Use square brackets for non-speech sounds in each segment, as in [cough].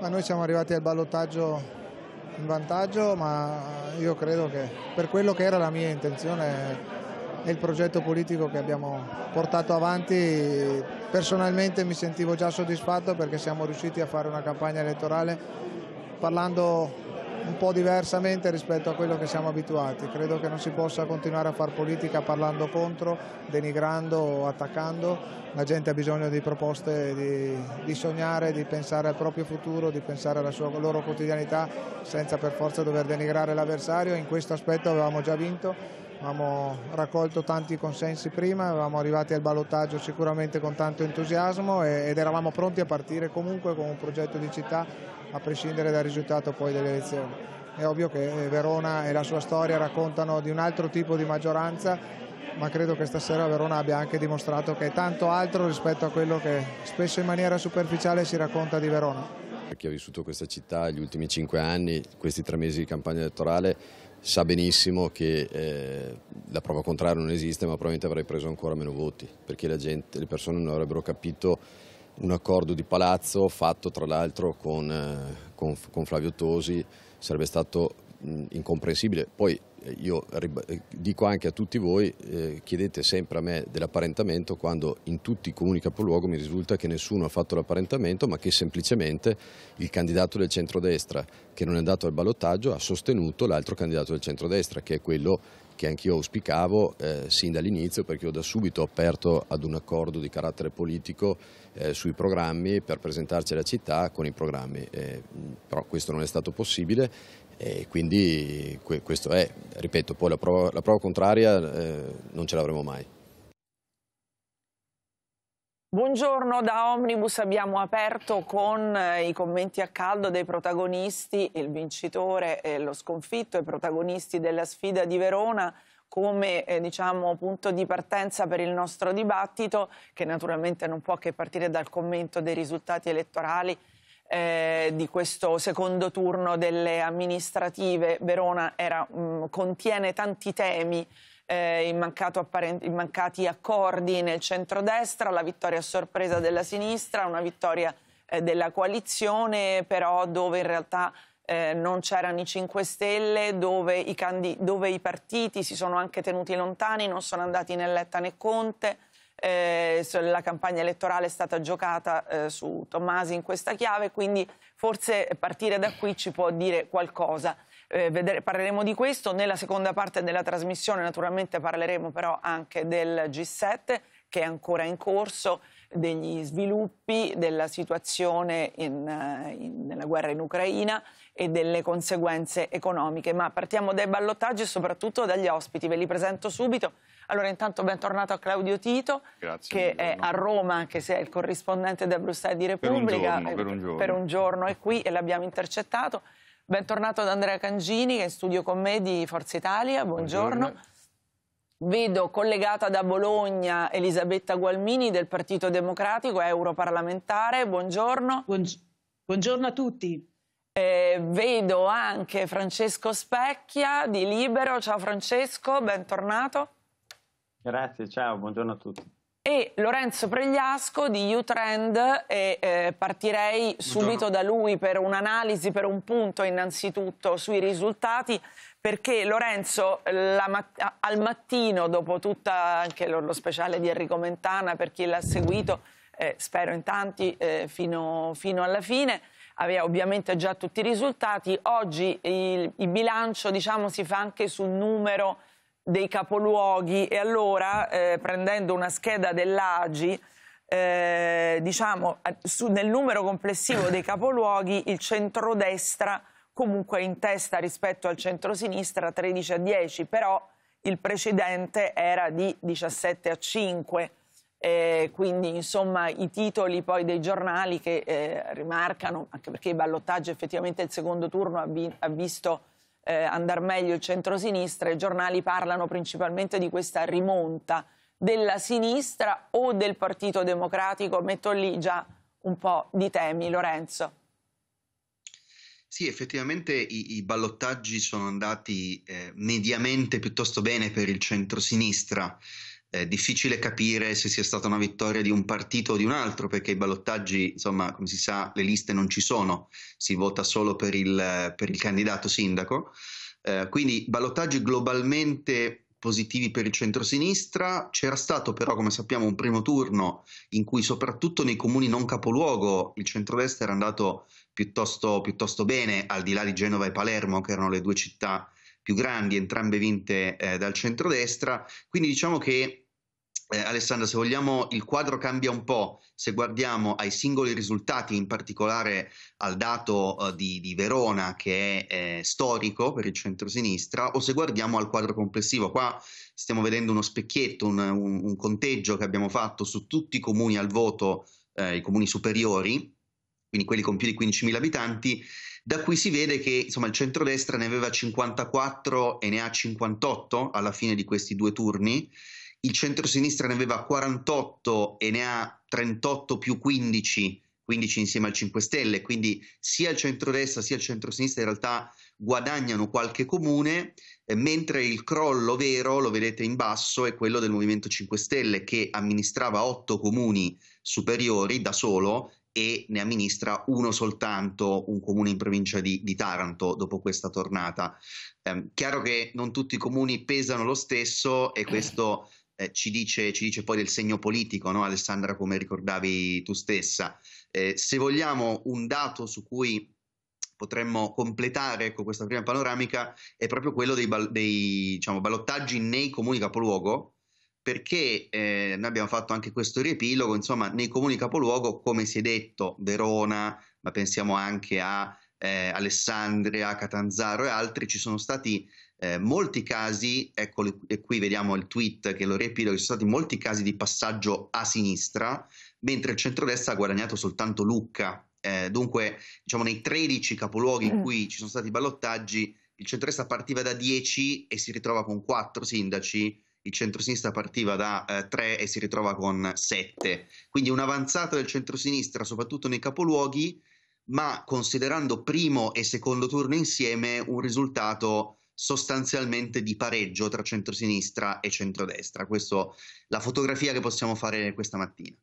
Ma noi siamo arrivati al ballottaggio in vantaggio, ma io credo che per quello che era la mia intenzione e il progetto politico che abbiamo portato avanti, personalmente mi sentivo già soddisfatto perché siamo riusciti a fare una campagna elettorale parlando un po' diversamente rispetto a quello che siamo abituati. Credo che non si possa continuare a fare politica parlando contro, denigrando o attaccando. La gente ha bisogno di proposte, di, di sognare, di pensare al proprio futuro, di pensare alla sua, loro quotidianità senza per forza dover denigrare l'avversario. In questo aspetto avevamo già vinto avevamo raccolto tanti consensi prima, eravamo arrivati al ballottaggio sicuramente con tanto entusiasmo ed eravamo pronti a partire comunque con un progetto di città a prescindere dal risultato poi delle elezioni. È ovvio che eh, Verona e la sua storia raccontano di un altro tipo di maggioranza ma credo che stasera Verona abbia anche dimostrato che è tanto altro rispetto a quello che spesso in maniera superficiale si racconta di Verona. Chi ha vissuto questa città gli ultimi cinque anni, questi tre mesi di campagna elettorale, sa benissimo che eh, la prova contraria non esiste, ma probabilmente avrei preso ancora meno voti, perché gente, le persone non avrebbero capito un accordo di palazzo fatto tra l'altro con, eh, con, con, Flavio Tosi, sarebbe stato mh, incomprensibile. Poi eh, io eh, dico anche a tutti voi, eh, chiedete sempre a me dell'apparentamento quando in tutti i comuni capoluogo mi risulta che nessuno ha fatto l'apparentamento ma che semplicemente il candidato del centrodestra che non è andato al ballottaggio ha sostenuto l'altro candidato del centrodestra che è quello che anch'io auspicavo eh, sin dall'inizio perché ho da subito aperto ad un accordo di carattere politico eh, sui programmi per presentarci alla città con i programmi, eh, però questo non è stato possibile e quindi que questo è, ripeto, poi la prova, la prova contraria eh, non ce l'avremo mai. Buongiorno, da Omnibus abbiamo aperto con eh, i commenti a caldo dei protagonisti, il vincitore e lo sconfitto, i protagonisti della sfida di Verona come eh, diciamo, punto di partenza per il nostro dibattito, che naturalmente non può che partire dal commento dei risultati elettorali eh, di questo secondo turno delle amministrative. Verona era, mh, mm, contiene tanti temi eh, apparent- i mancati accordi nel centrodestra, la vittoria a sorpresa della sinistra, una vittoria eh, della coalizione, però dove in realtà eh, non c'erano i 5 Stelle, dove i, candi- dove i, partiti si sono anche tenuti lontani, non sono andati né Letta né Conte. Eh, la campagna elettorale è stata giocata eh, su Tomasi in questa chiave, quindi forse partire da qui ci può dire qualcosa eh, vedere, parleremo di questo. Nella seconda parte della trasmissione naturalmente parleremo però anche del G7 che è ancora in corso, degli sviluppi della situazione in, eh, in, nella guerra in Ucraina e delle conseguenze economiche. Ma partiamo dai ballottaggi e soprattutto dagli ospiti, ve li presento subito. Allora intanto bentornato a Claudio Tito, Grazie, che è a Roma, anche se è il corrispondente da Bruxelles di Repubblica, per un giorno, eh, per un giorno. Per un giorno è qui e l'abbiamo intercettato. Bentornato ad Andrea Cangini che è in studio con me di Forza Italia, buongiorno. buongiorno. Vedo collegata da Bologna Elisabetta Gualmini del Partito Democratico, europarlamentare, buongiorno. Buongiorno a tutti. Eh, vedo anche Francesco Specchia di Libero, ciao Francesco, bentornato. Grazie, ciao, buongiorno a tutti e Lorenzo Pregliasco di Utrend e eh, partirei subito Buongiorno. da lui per un'analisi, per un punto innanzitutto sui risultati perché Lorenzo mat al mattino dopo tutta anche lo, lo, speciale di Enrico Mentana per chi l'ha seguito eh, spero in tanti eh, fino, fino, alla fine aveva ovviamente già tutti i risultati oggi il, il bilancio diciamo, si fa anche sul numero dei capoluoghi e allora eh, prendendo una scheda dell'AGI eh, diciamo eh, su, nel numero complessivo dei capoluoghi il centrodestra comunque in testa rispetto al centrosinistra 13 a 10 però il precedente era di 17 a 5 eh, quindi insomma i titoli poi dei giornali che eh, rimarcano anche perché i ballottaggi effettivamente il secondo turno ha, vi ha visto eh, andar meglio il centrosinistra, i giornali parlano principalmente di questa rimonta della sinistra o del Partito Democratico. Metto lì già un po' di temi, Lorenzo. Sì, effettivamente i, i ballottaggi sono andati eh, mediamente piuttosto bene per il centrosinistra. sinistra è difficile capire se sia stata una vittoria di un partito o di un altro, perché i ballottaggi, insomma, come si sa, le liste non ci sono, si vota solo per il, per il candidato sindaco. Eh, quindi ballottaggi globalmente positivi per il centrosinistra. C'era stato però, come sappiamo, un primo turno in cui soprattutto nei comuni non capoluogo il centrodestra era andato piuttosto, piuttosto bene, al di là di Genova e Palermo, che erano le due città più grandi, entrambe vinte eh, dal centrodestra. Quindi diciamo che eh, Alessandra, se vogliamo, il quadro cambia un po' se guardiamo ai singoli risultati, in particolare al dato eh, di, di, Verona che è eh, storico per il centrosinistra, o se guardiamo al quadro complessivo. Qua stiamo vedendo uno specchietto, un, un, un conteggio che abbiamo fatto su tutti i comuni al voto, eh, i comuni superiori, quindi quelli con più di 15.000 abitanti, da cui si vede che insomma, il centrodestra ne aveva 54 e ne ha 58 alla fine di questi due turni, il centrosinistra ne aveva 48 e ne ha 38 più 15, 15 insieme al 5 Stelle, quindi sia il centrodestra sia il centrosinistra in realtà guadagnano qualche comune, eh, mentre il crollo vero, lo vedete in basso, è quello del Movimento 5 Stelle che amministrava 8 comuni superiori da solo e ne amministra uno soltanto, un comune in provincia di, di Taranto, dopo questa tornata. Eh, chiaro che non tutti i comuni pesano lo stesso e questo eh, ci, dice, ci, dice, poi del segno politico, no? Alessandra, come ricordavi tu stessa. Eh, se vogliamo un dato su cui potremmo completare ecco, questa prima panoramica è proprio quello dei, dei diciamo, ballottaggi nei comuni capoluogo, perché eh, noi abbiamo fatto anche questo riepilogo, insomma, nei comuni capoluogo, come si è detto, Verona, ma pensiamo anche a eh, Alessandria, Catanzaro e altri, ci sono stati eh, molti casi, ecco e qui vediamo il tweet che lo riepilogo, ci sono stati molti casi di passaggio a sinistra, mentre il centrodestra ha guadagnato soltanto Lucca. Eh, dunque, diciamo, nei 13 capoluoghi in mm. cui ci sono stati ballottaggi, il centrodestra partiva da 10 e si ritrova con 4 sindaci il centrosinistra partiva da 3 eh, e si ritrova con 7. Quindi un'avanzata del centrosinistra, soprattutto nei capoluoghi, ma considerando primo e secondo turno insieme un risultato sostanzialmente di pareggio tra centrosinistra e centrodestra. Questa è la fotografia che possiamo fare questa mattina.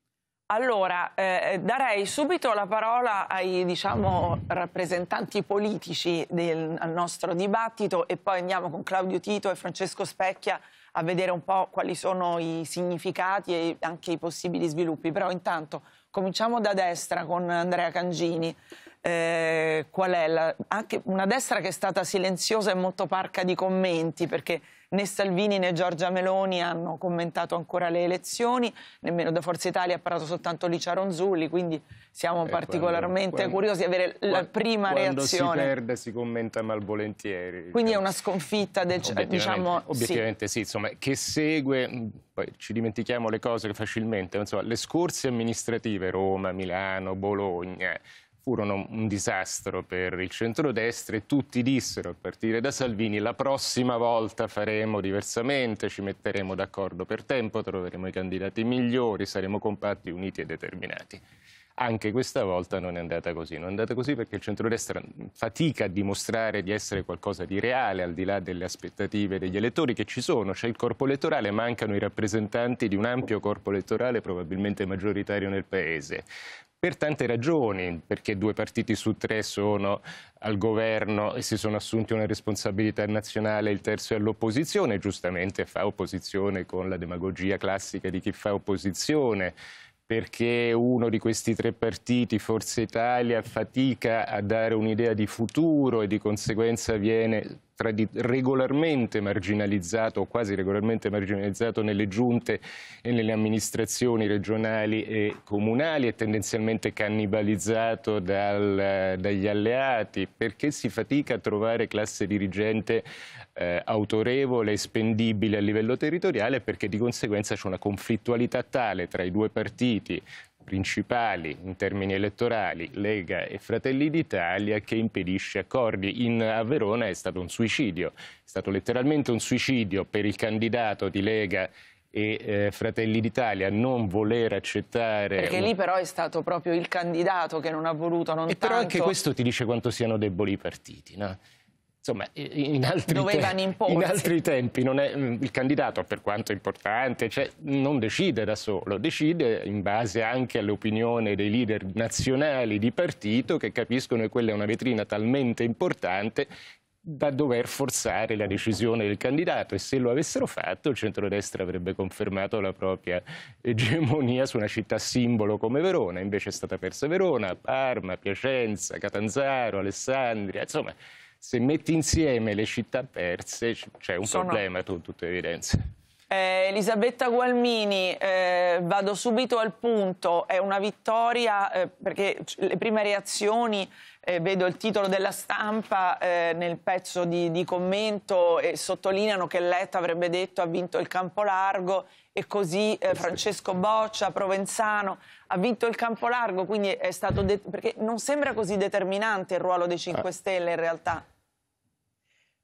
Allora, eh, darei subito la parola ai diciamo, rappresentanti politici del nostro dibattito e poi andiamo con Claudio Tito e Francesco Specchia a vedere un po' quali sono i significati e anche i possibili sviluppi. Però intanto cominciamo da destra con Andrea Cangini. Eh, qual è la, anche una destra che è stata silenziosa e molto parca di commenti perché né Salvini né Giorgia Meloni hanno commentato ancora le elezioni, nemmeno da Forza Italia ha parlato soltanto Licia Ronzulli, quindi siamo eh, particolarmente quando, curiosi di avere la quando, prima quando reazione. Quando si perde si commenta malvolentieri. Quindi cioè, è una sconfitta, del, obiettivamente, diciamo... Obiettivamente sì. sì, insomma, che segue, mm, poi ci dimentichiamo le cose facilmente, insomma, le scorse amministrative, Roma, Milano, Bologna, furono un disastro per il centrodestra e tutti dissero, a partire da Salvini, la prossima volta faremo diversamente, ci metteremo d'accordo per tempo, troveremo i candidati migliori, saremo compatti, uniti e determinati. Anche questa volta non è andata così, non è andata così perché il centrodestra fatica a dimostrare di essere qualcosa di reale al di là delle aspettative degli elettori che ci sono, c'è il corpo elettorale, mancano i rappresentanti di un ampio corpo elettorale probabilmente maggioritario nel Paese, per tante ragioni, perché due partiti su tre sono al governo e si sono assunti una responsabilità nazionale, il terzo è all'opposizione, giustamente fa opposizione con la demagogia classica di chi fa opposizione perché uno di questi tre partiti, Forza Italia, fatica a dare un'idea di futuro e di conseguenza viene regolarmente marginalizzato o quasi regolarmente marginalizzato nelle giunte e nelle amministrazioni regionali e comunali e tendenzialmente cannibalizzato dal, dagli alleati perché si fatica a trovare classe dirigente eh, autorevole e spendibile a livello territoriale perché di conseguenza c'è una conflittualità tale tra i due partiti principali in termini elettorali, Lega e Fratelli d'Italia, che impedisce accordi. In, a Verona è stato un suicidio, è stato letteralmente un suicidio per il candidato di Lega e eh, Fratelli d'Italia non voler accettare... Perché lì però è stato proprio il candidato che non ha voluto, non e tanto... Però anche questo ti dice quanto siano deboli i partiti, no? insomma, in altri, te- in altri tempi è, mm, il candidato, per quanto importante, cioè, non decide da solo, decide in base anche all'opinione dei leader nazionali di partito che capiscono che quella è una vetrina talmente importante da dover forzare la decisione del candidato e se lo avessero fatto il centrodestra avrebbe confermato la propria egemonia su una città simbolo come Verona, invece è stata persa Verona, Parma, Piacenza, Catanzaro, Alessandria, insomma se metti insieme le città perse c'è un Sono... problema tu, tutta evidenza. Eh, Elisabetta Gualmini, eh, vado subito al punto, è una vittoria eh, perché le prime reazioni, eh, vedo il titolo della stampa eh, nel pezzo di, di commento, sottolineano che Letta avrebbe detto ha vinto il campo largo e così eh, Francesco Boccia, Provenzano, ha vinto il campo largo, quindi è stato perché non sembra così determinante il ruolo dei 5 ah. Stelle in realtà.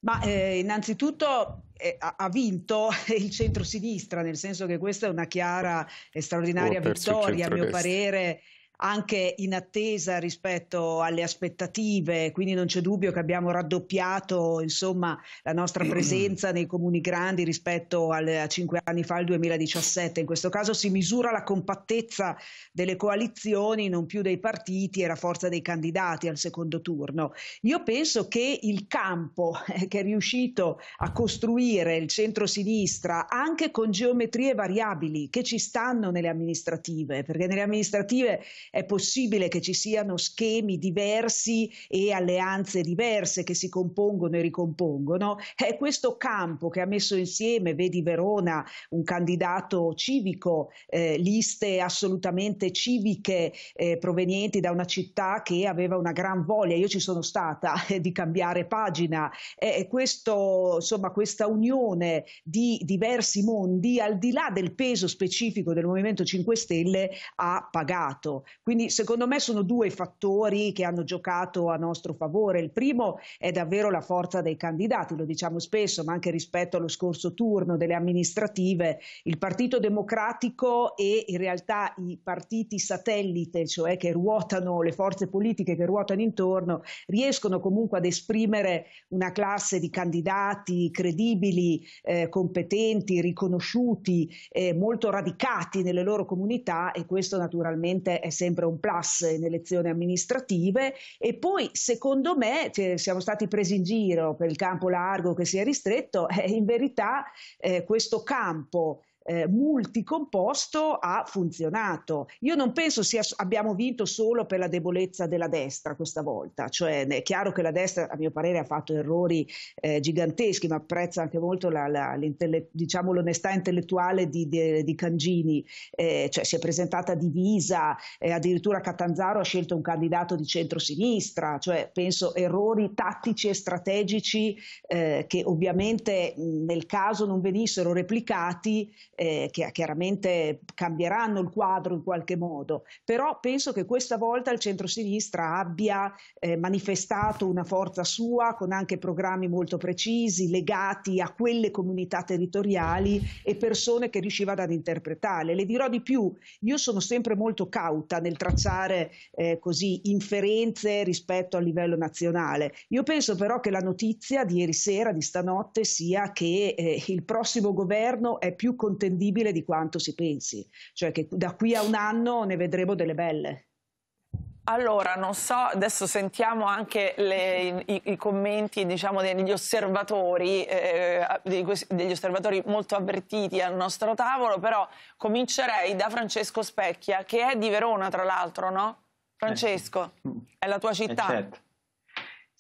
Ma eh, innanzitutto eh, ha vinto [laughs] il centro-sinistra, nel senso che questa è una chiara e straordinaria vittoria, a mio parere, anche in attesa rispetto alle aspettative, quindi non c'è dubbio che abbiamo raddoppiato insomma, la nostra mm. presenza nei comuni grandi rispetto alle, a cinque anni fa, al 2017. In questo caso si misura la compattezza delle coalizioni, non più dei partiti e la forza dei candidati al secondo turno. Io penso che il campo eh, che è riuscito a costruire il centro-sinistra, anche con geometrie variabili che ci stanno nelle amministrative, perché nelle amministrative è possibile che ci siano schemi diversi e alleanze diverse che si compongono e ricompongono. È questo campo che ha messo insieme, vedi Verona, un candidato civico, eh, liste assolutamente civiche eh, provenienti da una città che aveva una gran voglia, io ci sono stata, [laughs] eh, di cambiare pagina. È questo, insomma, questa unione di diversi mondi, al di là del peso specifico del Movimento 5 Stelle, ha pagato. Quindi secondo me sono due fattori che hanno giocato a nostro favore. Il primo è davvero la forza dei candidati, lo diciamo spesso, ma anche rispetto allo scorso turno delle amministrative, il Partito Democratico e in realtà i partiti satellite, cioè che ruotano le forze politiche che ruotano intorno, riescono comunque ad esprimere una classe di candidati credibili, eh, competenti, riconosciuti, eh, molto radicati nelle loro comunità e questo naturalmente è sempre sempre un plus in elezioni amministrative e poi secondo me cioè, siamo stati presi in giro per il campo largo che si è ristretto, eh, in verità eh, questo campo eh, multicomposto ha funzionato. Io non penso sia, abbiamo vinto solo per la debolezza della destra questa volta, cioè è chiaro che la destra a mio parere ha fatto errori eh, giganteschi, ma apprezza anche molto la, la, diciamo, l'onestà intellettuale di, di, di Cangini, eh, cioè si è presentata divisa, eh, addirittura Catanzaro ha scelto un candidato di centrosinistra, cioè penso errori tattici e strategici eh, che ovviamente nel caso non venissero replicati eh, che chiaramente cambieranno il quadro in qualche modo, però penso che questa volta il centrosinistra abbia eh, manifestato una forza sua con anche programmi molto precisi legati a quelle comunità territoriali e persone che riusciva ad interpretarle. Le dirò di più, io sono sempre molto cauta nel tracciare eh, così inferenze rispetto al livello nazionale. Io penso però che la notizia di ieri sera, di stanotte, sia che eh, il prossimo governo è più contento contendibile di quanto si pensi, cioè che da qui a un anno ne vedremo delle belle. Allora, non so, adesso sentiamo anche le, i, i, commenti diciamo, degli, osservatori, eh, degli osservatori molto avvertiti al nostro tavolo, però comincerei da Francesco Specchia, che è di Verona tra l'altro, no? Eh Francesco, eh. è la tua eh, città. Eh certo.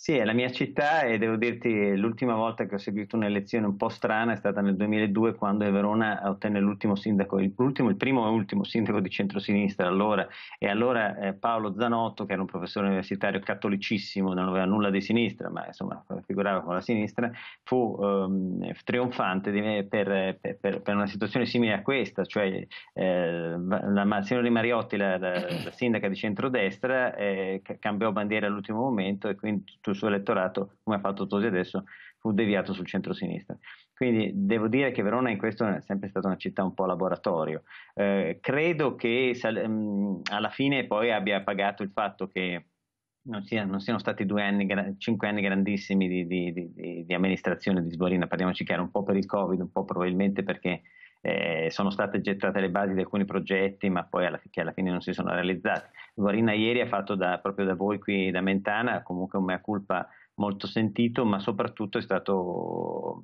Sì, è la mia città e devo dirti l'ultima volta che ho seguito un'elezione un po' strana è stata nel 2002 quando Verona ottenne l'ultimo sindaco, il, il, primo e ultimo sindaco di centrosinistra allora e allora eh, Paolo Zanotto che era un professore universitario cattolicissimo, non aveva nulla di sinistra ma insomma figurava con la sinistra, fu ehm, trionfante per, per, per, una situazione simile a questa, cioè eh, la signora Di Mariotti, la, la, la, sindaca di centrodestra, eh, cambiò bandiera all'ultimo momento e quindi tutto sul suo elettorato, come ha fatto Tosi adesso, fu deviato sul centro-sinistra. Quindi devo dire che Verona in questo è sempre stata una città un po' laboratorio. Eh, credo che mh, mm, alla fine poi abbia pagato il fatto che non, sia, non siano stati due anni, cinque anni grandissimi di, di, di, di amministrazione di Sborina, parliamoci chiaro, un po' per il Covid, un po' probabilmente perché eh, sono state gettate le basi di alcuni progetti, ma poi alla, che alla fine non si sono realizzati. Guarina ieri ha fatto da, proprio da voi qui da Mentana comunque un mea culpa molto sentito, ma soprattutto è stato, ho,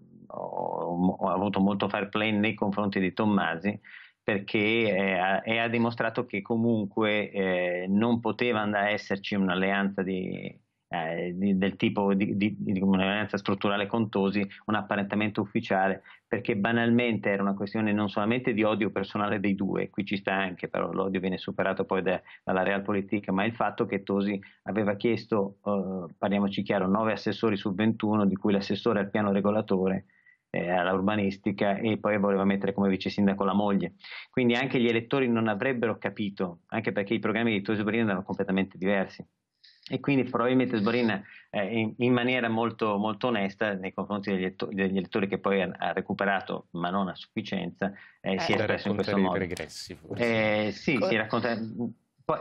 ho avuto molto fair play nei confronti di Tommasi perché eh, ha, dimostrato che comunque eh, non poteva andare a esserci un'alleanza di, eh, di, del tipo di, di, di violenza strutturale contosi un apparentamento ufficiale perché banalmente era una questione non solamente di odio personale dei due, qui ci sta anche, però l'odio viene superato poi da, dalla Realpolitik, ma il fatto che Tosi aveva chiesto, eh, parliamoci chiaro, 9 assessori su 21, di cui l'assessore al piano regolatore, eh, alla urbanistica, e poi voleva mettere come vice sindaco la moglie. Quindi anche gli elettori non avrebbero capito, anche perché i programmi di Tosi Brin erano completamente diversi e quindi probabilmente sbrina eh, in, in, maniera molto, molto, onesta nei confronti degli, elettori, degli elettori che poi ha, ha, recuperato, ma non a sufficienza, eh, eh, si è eh, espresso in questo modo. Regressi, eh, sì, si racconta...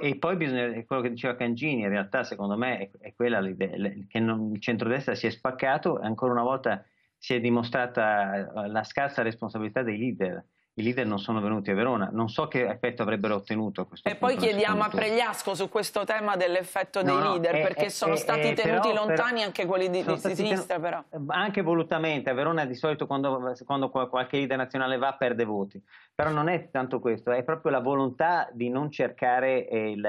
E poi bisogna, quello che diceva Cangini, in realtà secondo me è, è quella che non, il centrodestra si è spaccato e ancora una volta si è dimostrata la scarsa responsabilità dei leader i leader non sono venuti a Verona. Non so che effetto avrebbero ottenuto questo. E poi chiediamo a Pregliasco su questo tema dell'effetto dei no, leader, è, eh, perché è, eh, sono è, eh, stati tenuti però, lontani anche quelli di, di sinistra, però. Anche volutamente, a Verona di solito quando, quando, qualche leader nazionale va perde voti. Però non è tanto questo, è proprio la volontà di non cercare il,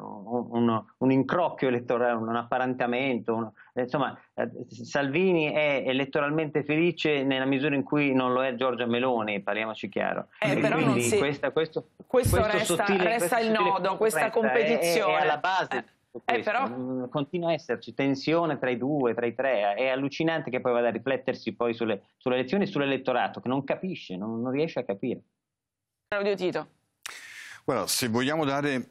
un, un, un, incrocchio elettorale, un apparentamento, un, insomma eh, Salvini è elettoralmente felice nella misura in cui non lo è Giorgia Meloni, parliamoci chiaro. Eh, quindi si... questa, questo, questo, questo, resta, sottile, resta questo il nodo, questa competizione. È, è, alla base. Eh. Eh, però... Mm, continua a esserci tensione tra i due, tra i tre. È allucinante che poi vada a riflettersi poi sulle, sulle elezioni e sull'elettorato, che non capisce, non, non riesce a capire. Claudio Tito. Guarda, se vogliamo dare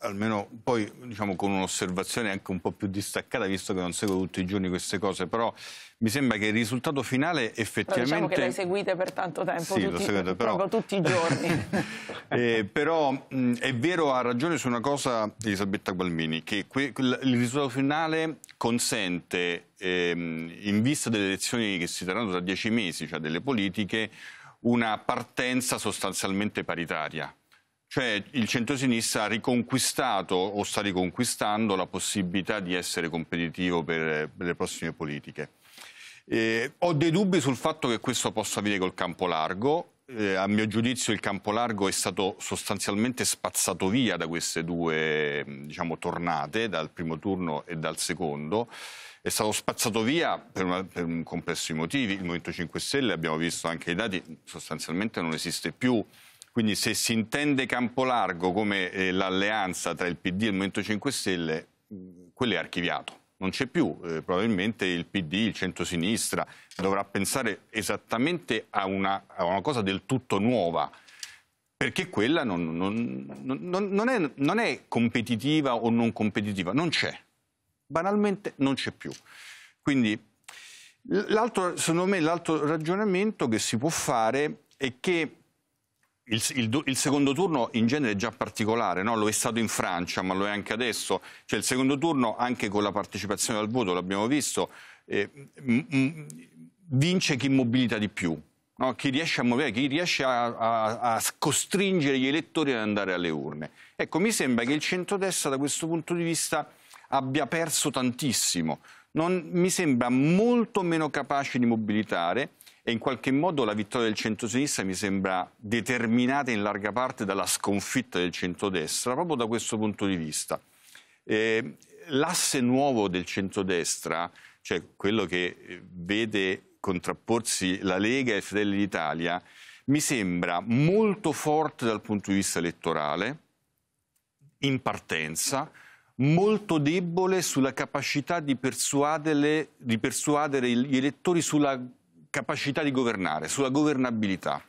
almeno poi diciamo con un'osservazione anche un po' più distaccata, visto che non seguo tutti i giorni queste cose, però mi sembra che il risultato finale effettivamente... Però diciamo che le seguite per tanto tempo, sì, tutti, seguito, però... tutti i giorni. [laughs] eh, però mh, è vero, ha ragione su una cosa Elisabetta Gualmini, che il risultato finale consente, ehm, in vista delle elezioni che si terranno tra dieci mesi, cioè delle politiche, una partenza sostanzialmente paritaria cioè il centrosinistra ha riconquistato o sta riconquistando la possibilità di essere competitivo per, le prossime politiche. Eh, ho dei dubbi sul fatto che questo possa avvenire col campo largo. Eh, a mio giudizio il campo largo è stato sostanzialmente spazzato via da queste due diciamo, tornate, dal primo turno e dal secondo. È stato spazzato via per, una, per un complesso di motivi. Il Movimento 5 Stelle, abbiamo visto anche i dati, sostanzialmente non esiste più quindi se si intende campo largo come eh, l'alleanza tra il PD e il Movimento 5 Stelle, quello è archiviato. Non c'è più, eh, probabilmente il PD, il centrosinistra, dovrà pensare esattamente a una, a una cosa del tutto nuova, perché quella non, non, non, è, non è competitiva o non competitiva, non c'è. Banalmente non c'è più. Quindi secondo me, l'altro ragionamento che si può fare è che il, il, il, secondo turno in genere è già particolare, no? lo è stato in Francia, ma lo è anche adesso. Cioè, il secondo turno, anche con la partecipazione al voto, l'abbiamo visto, eh, vince chi mobilita di più, no? chi riesce a muovere, chi riesce a, a, a, costringere gli elettori ad andare alle urne. Ecco, mi sembra che il centrodestra da questo punto di vista abbia perso tantissimo. Non, mi sembra molto meno capace di mobilitare e in qualche modo la vittoria del centrosinistra mi sembra determinata in larga parte dalla sconfitta del centrodestra, proprio da questo punto di vista. Eh, l'asse nuovo del centrodestra, cioè quello che eh, vede contrapporsi la Lega e Fratelli d'Italia, mi sembra molto forte dal punto di vista elettorale, in partenza, molto debole sulla capacità di persuadere, di persuadere gli elettori sulla capacità di governare, sulla governabilità.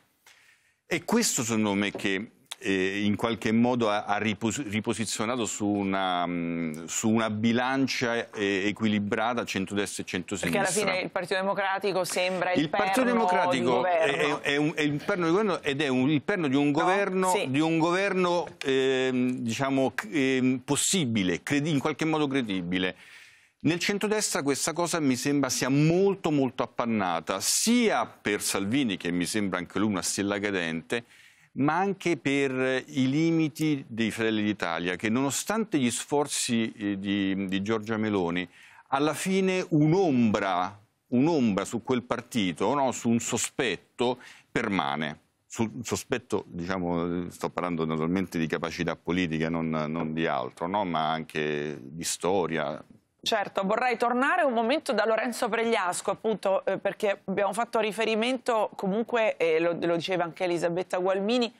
E questo secondo me che eh, in qualche modo ha, ha ripos riposizionato su una, mh, su una bilancia eh, equilibrata centrodestra e centrosinistra. Perché alla fine il Partito Democratico sembra il, il perno Partito Democratico è, è, un, è, il perno di governo ed è un, il perno di un governo, no? sì. di un governo eh, diciamo, ehm, possibile, in qualche modo credibile. Nel centrodestra questa cosa mi sembra sia molto molto appannata, sia per Salvini, che mi sembra anche lui una stella cadente, ma anche per i limiti dei Fratelli d'Italia, che nonostante gli sforzi eh, di, di Giorgia Meloni, alla fine un'ombra, un su quel partito, no? su un sospetto, permane. Sul sospetto, diciamo, sto parlando naturalmente di capacità politica, non, non di altro, no? ma anche di storia, Certo, vorrei tornare un momento da Lorenzo Pregliasco, appunto, eh, perché abbiamo fatto riferimento comunque, e lo, lo, diceva anche Elisabetta Gualmini,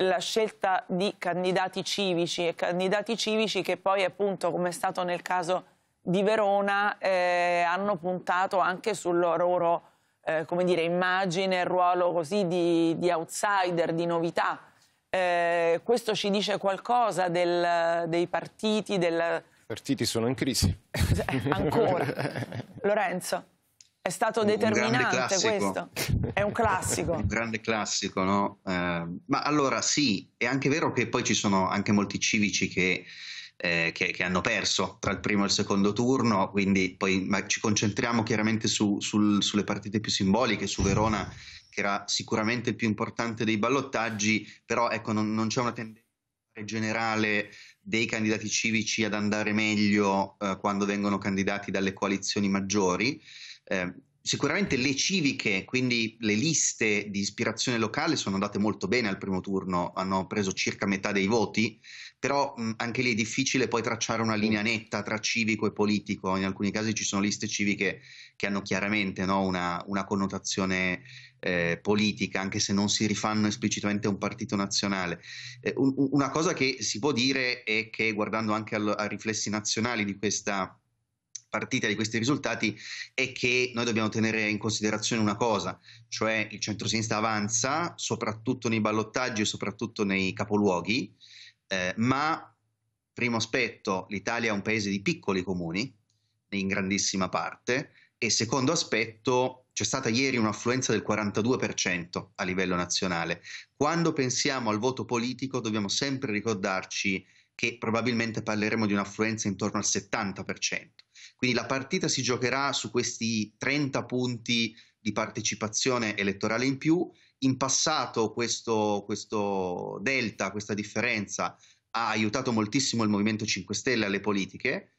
la scelta di candidati civici e candidati civici che poi appunto, come è stato nel caso di Verona, eh, hanno puntato anche sulla loro eh, come dire, immagine, ruolo così di, di outsider, di novità. Eh, questo ci dice qualcosa del, dei partiti, del partiti sono in crisi. [laughs] Ancora. Lorenzo, è stato un determinante questo? È un classico. un grande classico, no? Eh, ma allora sì, è anche vero che poi ci sono anche molti civici che... Eh, che, che, hanno perso tra il primo e il secondo turno, quindi poi ci concentriamo chiaramente su, sul, sulle partite più simboliche, su Verona che era sicuramente il più importante dei ballottaggi, però ecco non, non c'è una tendenza generale dei candidati civici ad andare meglio eh, quando vengono candidati dalle coalizioni maggiori. Eh, sicuramente le civiche, quindi le liste di ispirazione locale, sono andate molto bene al primo turno, hanno preso circa metà dei voti, però mh, anche lì è difficile poi tracciare una linea netta tra civico e politico, in alcuni casi ci sono liste civiche che hanno chiaramente no, una, una, connotazione eh, politica, anche se non si rifanno esplicitamente a un partito nazionale. Eh, un, una cosa che si può dire è che guardando anche al, ai riflessi nazionali di questa partita di questi risultati è che noi dobbiamo tenere in considerazione una cosa, cioè il centrosinistra avanza soprattutto nei ballottaggi e soprattutto nei capoluoghi, eh, ma primo aspetto l'Italia è un paese di piccoli comuni in grandissima parte e secondo aspetto c'è stata ieri un'affluenza del 42% a livello nazionale. Quando pensiamo al voto politico dobbiamo sempre ricordarci che probabilmente parleremo di un'affluenza intorno al 70%. Quindi la partita si giocherà su questi 30 punti di partecipazione elettorale in più in passato questo, questo delta, questa differenza ha aiutato moltissimo il Movimento 5 Stelle alle politiche,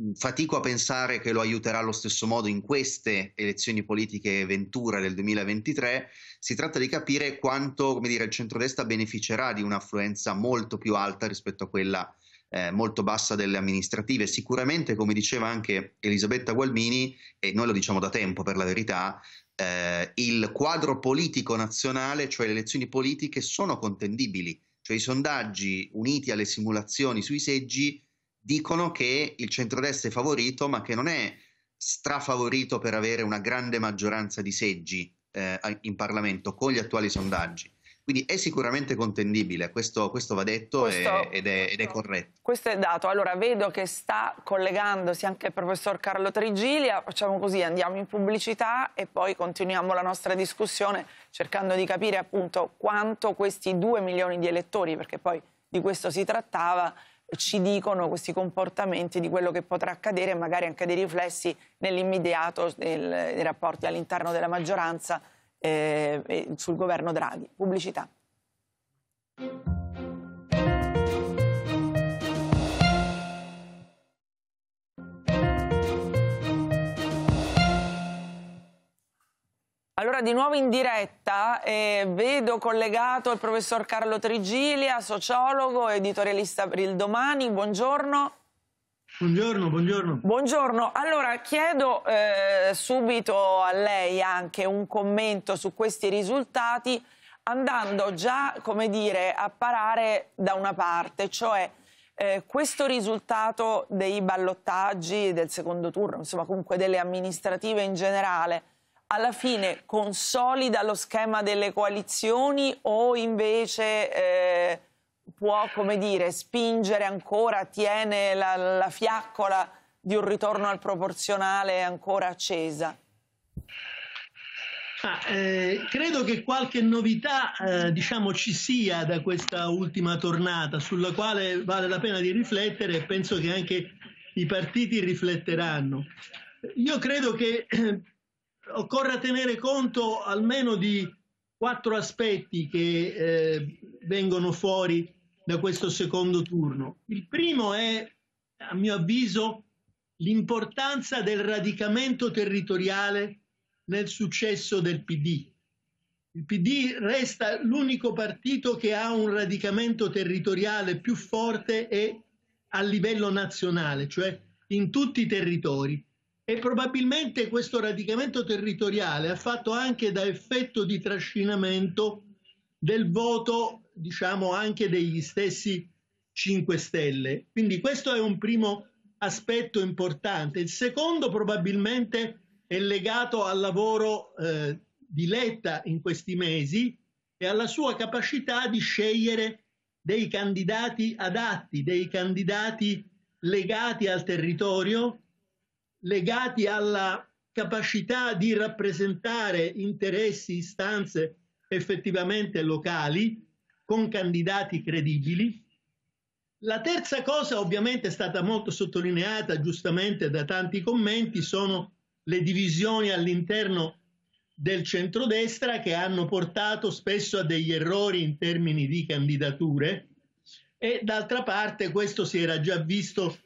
mm, fatico a pensare che lo aiuterà allo stesso modo in queste elezioni politiche Ventura del 2023, si tratta di capire quanto come dire, il centrodestra beneficerà di un'affluenza molto più alta rispetto a quella eh, molto bassa delle amministrative. Sicuramente, come diceva anche Elisabetta Gualmini, e noi lo diciamo da tempo per la verità, eh, il quadro politico nazionale, cioè le elezioni politiche, sono contendibili. Cioè i sondaggi uniti alle simulazioni sui seggi dicono che il centrodestra è favorito, ma che non è strafavorito per avere una grande maggioranza di seggi eh, in Parlamento con gli attuali sondaggi. Quindi è sicuramente contendibile, questo, questo va detto questo, e, ed, è, ed, è, corretto. Questo è dato. Allora, vedo che sta collegandosi anche il professor Carlo Trigilia. Facciamo così, andiamo in pubblicità e poi continuiamo la nostra discussione cercando di capire appunto quanto questi due milioni di elettori, perché poi di questo si trattava, ci dicono questi comportamenti di quello che potrà accadere e magari anche dei riflessi nell'immediato dei rapporti all'interno della maggioranza eh, sul governo Draghi. Pubblicità. Allora di nuovo in diretta eh, vedo collegato il professor Carlo Trigilia, sociologo, editorialista per il domani. Buongiorno. Buongiorno, buongiorno. Buongiorno, allora chiedo eh, subito a lei anche un commento su questi risultati andando già, come dire, a parare da una parte, cioè eh, questo risultato dei ballottaggi del secondo turno, insomma comunque delle amministrative in generale, alla fine consolida lo schema delle coalizioni o invece... Eh, può, come dire, spingere ancora, tiene la, la fiaccola di un ritorno al proporzionale ancora accesa? Ah, eh, credo che qualche novità eh, diciamo, ci sia da questa ultima tornata sulla quale vale la pena di riflettere e penso che anche i partiti rifletteranno. Io credo che eh, occorra tenere conto almeno di quattro aspetti che eh, vengono fuori da questo secondo turno. Il primo è, a mio avviso, l'importanza del radicamento territoriale nel successo del PD. Il PD resta l'unico partito che ha un radicamento territoriale più forte e a livello nazionale, cioè in tutti i territori. E probabilmente questo radicamento territoriale ha fatto anche da effetto di trascinamento del voto diciamo anche degli stessi 5 Stelle. Quindi questo è un primo aspetto importante. Il secondo probabilmente è legato al lavoro eh, di Letta in questi mesi e alla sua capacità di scegliere dei candidati adatti, dei candidati legati al territorio, legati alla capacità di rappresentare interessi, istanze effettivamente locali con candidati credibili. La terza cosa, ovviamente, è stata molto sottolineata giustamente da tanti commenti, sono le divisioni all'interno del centrodestra che hanno portato spesso a degli errori in termini di candidature e d'altra parte questo si era già visto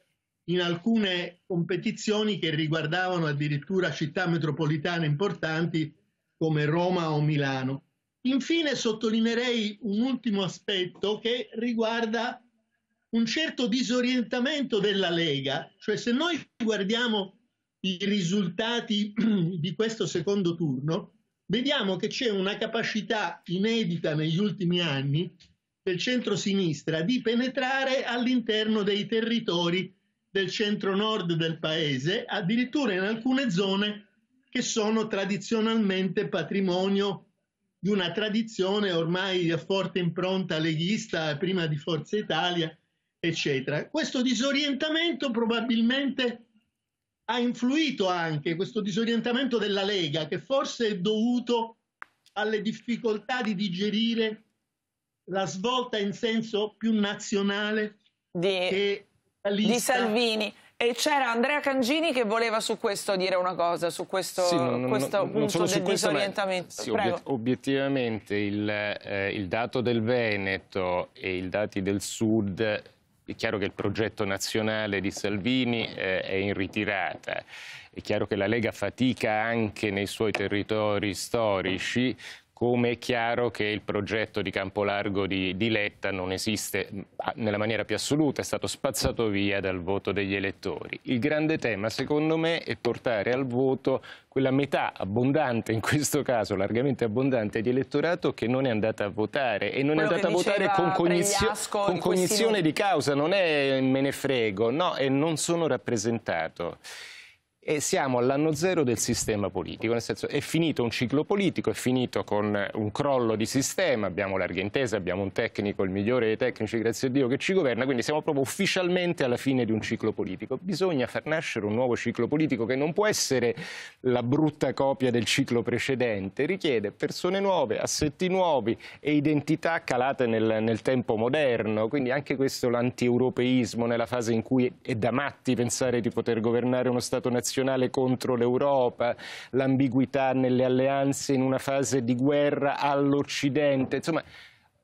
in alcune competizioni che riguardavano addirittura città metropolitane importanti come Roma o Milano. Infine sottolineerei un ultimo aspetto che riguarda un certo disorientamento della Lega, cioè se noi guardiamo i risultati [clears throat] di questo secondo turno, vediamo che c'è una capacità inedita negli ultimi anni del centro-sinistra di penetrare all'interno dei territori del centro-nord del paese, addirittura in alcune zone che sono tradizionalmente patrimonio di una tradizione ormai a forte impronta leghista, prima di Forza Italia, eccetera. Questo disorientamento probabilmente ha influito anche, questo disorientamento della Lega, che forse è dovuto alle difficoltà di digerire la svolta in senso più nazionale di, che di Salvini. E c'era Andrea Cangini che voleva su questo dire una cosa, su questo, sì, non, questo non, punto non del questo, disorientamento. Sì, obiet obiettivamente il, eh, il dato del Veneto e i dati del Sud è chiaro che il progetto nazionale di Salvini eh, è in ritirata, è chiaro che la Lega fatica anche nei suoi territori storici, come è chiaro che il progetto di Campolargo di, di Letta non esiste mm, nella maniera più assoluta, è stato spazzato via dal voto degli elettori. Il grande tema, secondo me, è portare al voto quella metà abbondante, in questo caso largamente abbondante, di elettorato che non è andata a votare e non Quello è andata a votare con, cognizio con cognizione questi... di causa, non è me ne frego, no, e non sono rappresentato e siamo all'anno zero del sistema politico, nel senso è finito un ciclo politico, è finito con un crollo di sistema, abbiamo larghe intese, abbiamo un tecnico, il migliore dei tecnici, grazie a Dio, che ci governa, quindi siamo proprio ufficialmente alla fine di un ciclo politico. Bisogna far nascere un nuovo ciclo politico che non può essere la brutta copia del ciclo precedente, richiede persone nuove, assetti nuovi e identità calate nel, nel tempo moderno, quindi anche questo l'anti-europeismo nella fase in cui è da matti pensare di poter governare uno Stato nazionale nazionale contro l'Europa, l'ambiguità nelle alleanze in una fase di guerra all'Occidente, insomma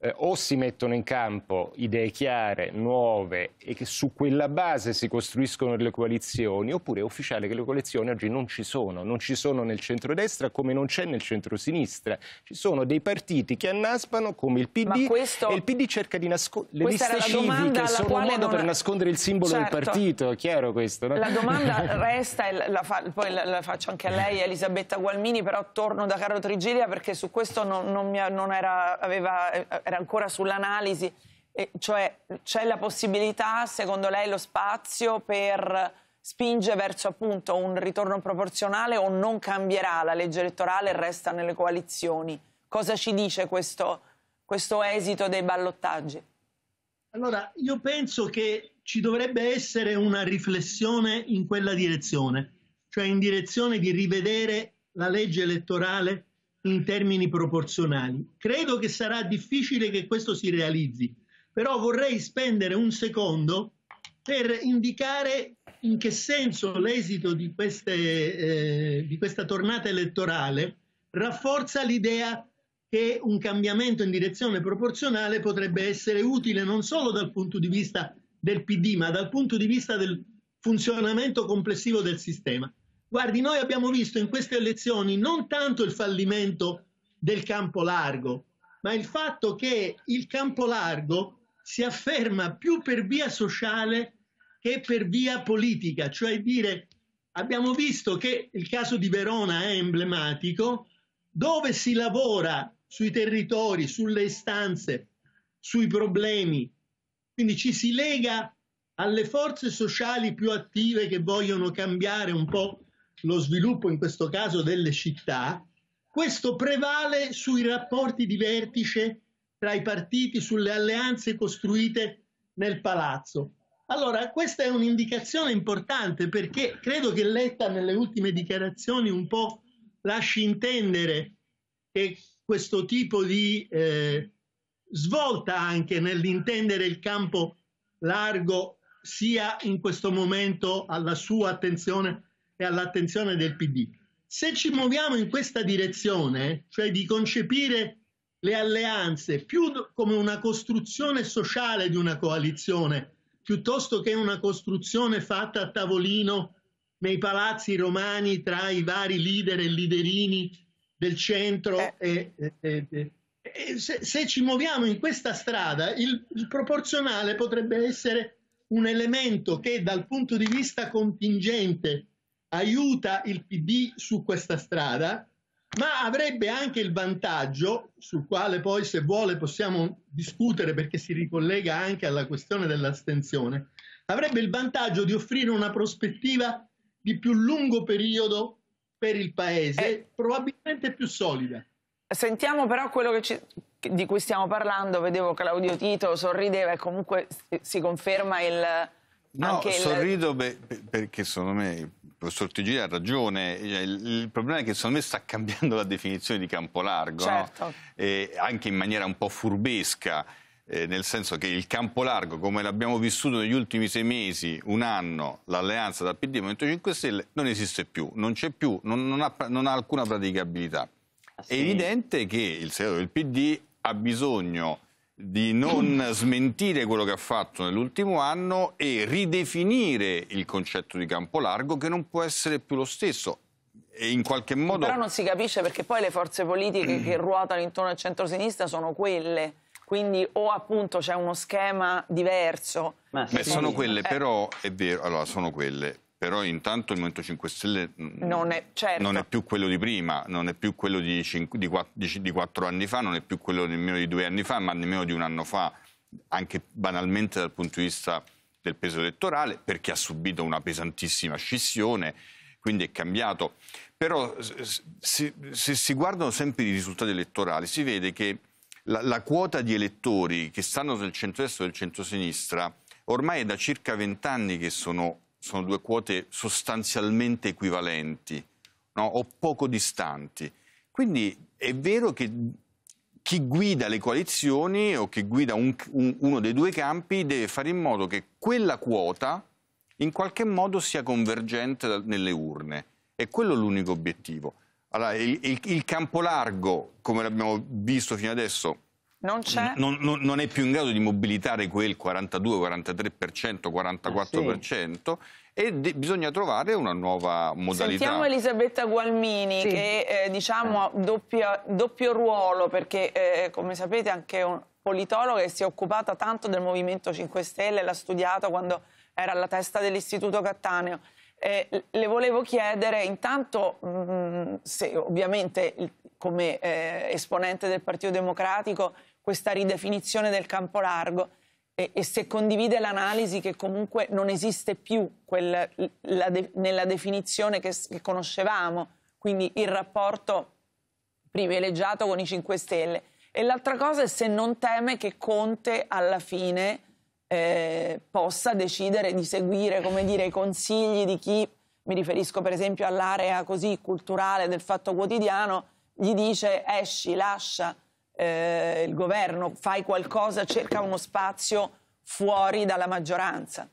eh, o si mettono in campo idee chiare, nuove e che su quella base si costruiscono le coalizioni, oppure è ufficiale che le coalizioni oggi non ci sono, non ci sono nel centrodestra come non c'è nel centrosinistra. Ci sono dei partiti che annaspano come il PD questo... e il PD cerca di nascondere le liste civiche, sono un modo non... per nascondere il simbolo certo. del partito, è chiaro questo. No? La domanda [laughs] resta, e la fa... poi la, faccio anche a lei Elisabetta Gualmini, però torno da Carlo Trigilia perché su questo non, non, mia, non era, aveva, era eh, tornare ancora sull'analisi, eh, cioè c'è la possibilità, secondo lei, lo spazio per spinge verso appunto un ritorno proporzionale o non cambierà la legge elettorale e resta nelle coalizioni? Cosa ci dice questo, questo esito dei ballottaggi? Allora, io penso che ci dovrebbe essere una riflessione in quella direzione, cioè in direzione di rivedere la legge elettorale in termini proporzionali. Credo che sarà difficile che questo si realizzi, però vorrei spendere un secondo per indicare in che senso l'esito di, queste, eh, di questa tornata elettorale rafforza l'idea che un cambiamento in direzione proporzionale potrebbe essere utile non solo dal punto di vista del PD, ma dal punto di vista del funzionamento complessivo del sistema. Guardi, noi abbiamo visto in queste elezioni non tanto il fallimento del campo largo, ma il fatto che il campo largo si afferma più per via sociale che per via politica, cioè dire abbiamo visto che il caso di Verona è emblematico, dove si lavora sui territori, sulle istanze, sui problemi, quindi ci si lega alle forze sociali più attive che vogliono cambiare un po' lo sviluppo in questo caso delle città, questo prevale sui rapporti di vertice tra i partiti, sulle alleanze costruite nel palazzo. Allora, questa è un'indicazione importante perché credo che Letta nelle ultime dichiarazioni un po' lasci intendere che questo tipo di eh, svolta anche nell'intendere il campo largo sia in questo momento alla sua attenzione e all'attenzione del PD. Se ci muoviamo in questa direzione, cioè di concepire le alleanze più come una costruzione sociale di una coalizione, piuttosto che una costruzione fatta a tavolino nei palazzi romani tra i vari leader e liderini del centro. Eh. E, e, e, se, se, ci muoviamo in questa strada, il, il, proporzionale potrebbe essere un elemento che dal punto di vista contingente aiuta il PD su questa strada, ma avrebbe anche il vantaggio, sul quale poi se vuole possiamo discutere perché si ricollega anche alla questione dell'astensione, avrebbe il vantaggio di offrire una prospettiva di più lungo periodo per il Paese, eh, probabilmente più solida. Sentiamo però quello ci, di cui stiamo parlando, vedevo Claudio Tito sorrideva e comunque si, conferma il... No, sorrido il... Beh, perché secondo me professor TG ha ragione, il, problema è che secondo me sta [laughs] cambiando la definizione di campo largo, certo. no? anche in maniera un po' furbesca, eh, nel senso che il campo largo, come l'abbiamo vissuto negli ultimi sei mesi, un anno, l'alleanza da PD e Movimento 5 Stelle, non esiste più, non c'è più, non, non, ha, non, ha, alcuna praticabilità. Ah, sì. È evidente che il segretario del PD ha bisogno di non smentire quello che ha fatto nell'ultimo anno e ridefinire il concetto di campo largo che non può essere più lo stesso. E in qualche modo... Però non si capisce perché poi le forze politiche mm. che ruotano intorno al centro-sinistra sono quelle. Quindi o appunto c'è uno schema diverso. Ma Beh, sono quelle, eh. però è vero, allora sono quelle però intanto il Movimento 5 Stelle mm, non è, certo. non è, più quello di prima, non è più quello di, 5, di, 4, di, di 4 anni fa, non è più quello nemmeno di due anni fa, ma nemmeno di un anno fa, anche banalmente dal punto di vista del peso elettorale, perché ha subito una pesantissima scissione, quindi è cambiato. Però se, se si guardano sempre i risultati elettorali si vede che la, la quota di elettori che stanno nel centro-est e nel centro-sinistra ormai è da circa vent'anni che sono sono due quote sostanzialmente equivalenti no? o poco distanti. Quindi è vero che chi guida le coalizioni o chi guida un, un, uno dei due campi deve fare in modo che quella quota in qualche modo sia convergente nelle urne. E quello è l'unico obiettivo. Allora, il, il, il campo largo, come l'abbiamo visto fino adesso, non, non, non, non, è più in grado di mobilitare quel 42, 43%, 44% ah, sì. e bisogna trovare una nuova modalità. Sentiamo Elisabetta Gualmini sì. che eh, diciamo ha doppio, doppio, ruolo perché eh, come sapete è anche un politologo che si è occupata tanto del Movimento 5 Stelle, l'ha studiato quando era alla testa dell'Istituto Cattaneo. Eh, le volevo chiedere intanto mh, mm, se ovviamente il, come eh, esponente del Partito Democratico questa ridefinizione del campo largo e, e se condivide l'analisi che comunque non esiste più quel, de, nella definizione che, che conoscevamo, quindi il rapporto privilegiato con i 5 Stelle. E l'altra cosa è se non teme che Conte alla fine eh, possa decidere di seguire dire, i consigli di chi, mi riferisco per esempio all'area così culturale del Fatto Quotidiano, gli dice esci, lascia, eh, il governo, fai qualcosa, cerca uno spazio fuori dalla maggioranza.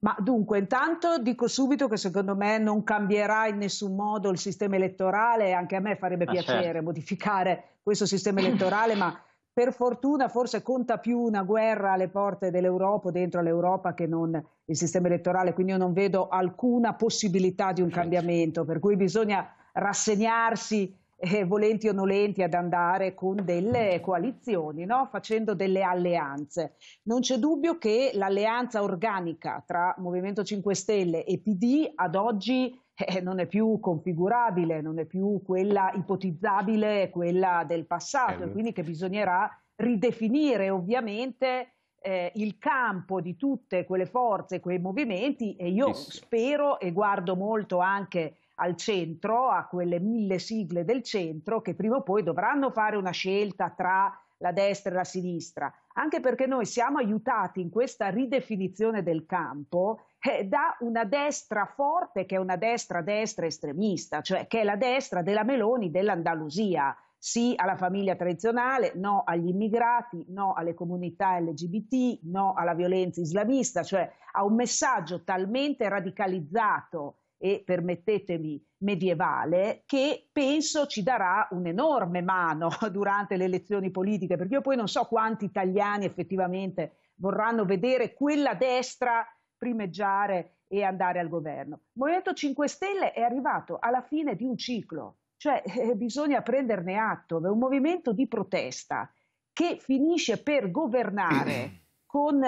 Ma dunque, intanto dico subito che secondo me non cambierà in nessun modo il sistema elettorale, anche a me farebbe ma ah, piacere certo. modificare questo sistema elettorale, ma per fortuna forse conta più una guerra alle porte dell'Europa, dentro l'Europa, che non il sistema elettorale, quindi io non vedo alcuna possibilità di un certo. cambiamento, per cui bisogna rassegnarsi eh, volenti o nolenti ad andare con delle coalizioni, no? facendo delle alleanze. Non c'è dubbio che l'alleanza organica tra Movimento 5 Stelle e PD ad oggi eh, non è più configurabile, non è più quella ipotizzabile, quella del passato, eh, e quindi che bisognerà ridefinire ovviamente eh, il campo di tutte quelle forze, quei movimenti e io spero e guardo molto anche al centro, a quelle mille sigle del centro, che prima o poi dovranno fare una scelta tra la destra e la sinistra, anche perché noi siamo aiutati in questa ridefinizione del campo eh, da una destra forte che è una destra destra estremista, cioè che è la destra della Meloni dell'Andalusia. Sì alla famiglia tradizionale, no agli immigrati, no alle comunità LGBT, no alla violenza islamista, cioè a un messaggio talmente radicalizzato e permettetemi medievale che penso ci darà un'enorme mano [laughs] durante le elezioni politiche, perché io poi non so quanti italiani effettivamente vorranno vedere quella destra primeggiare e andare al governo. Il Movimento 5 Stelle è arrivato alla fine di un ciclo, cioè eh, bisogna prenderne atto, è un movimento di protesta che finisce per governare [clears throat] con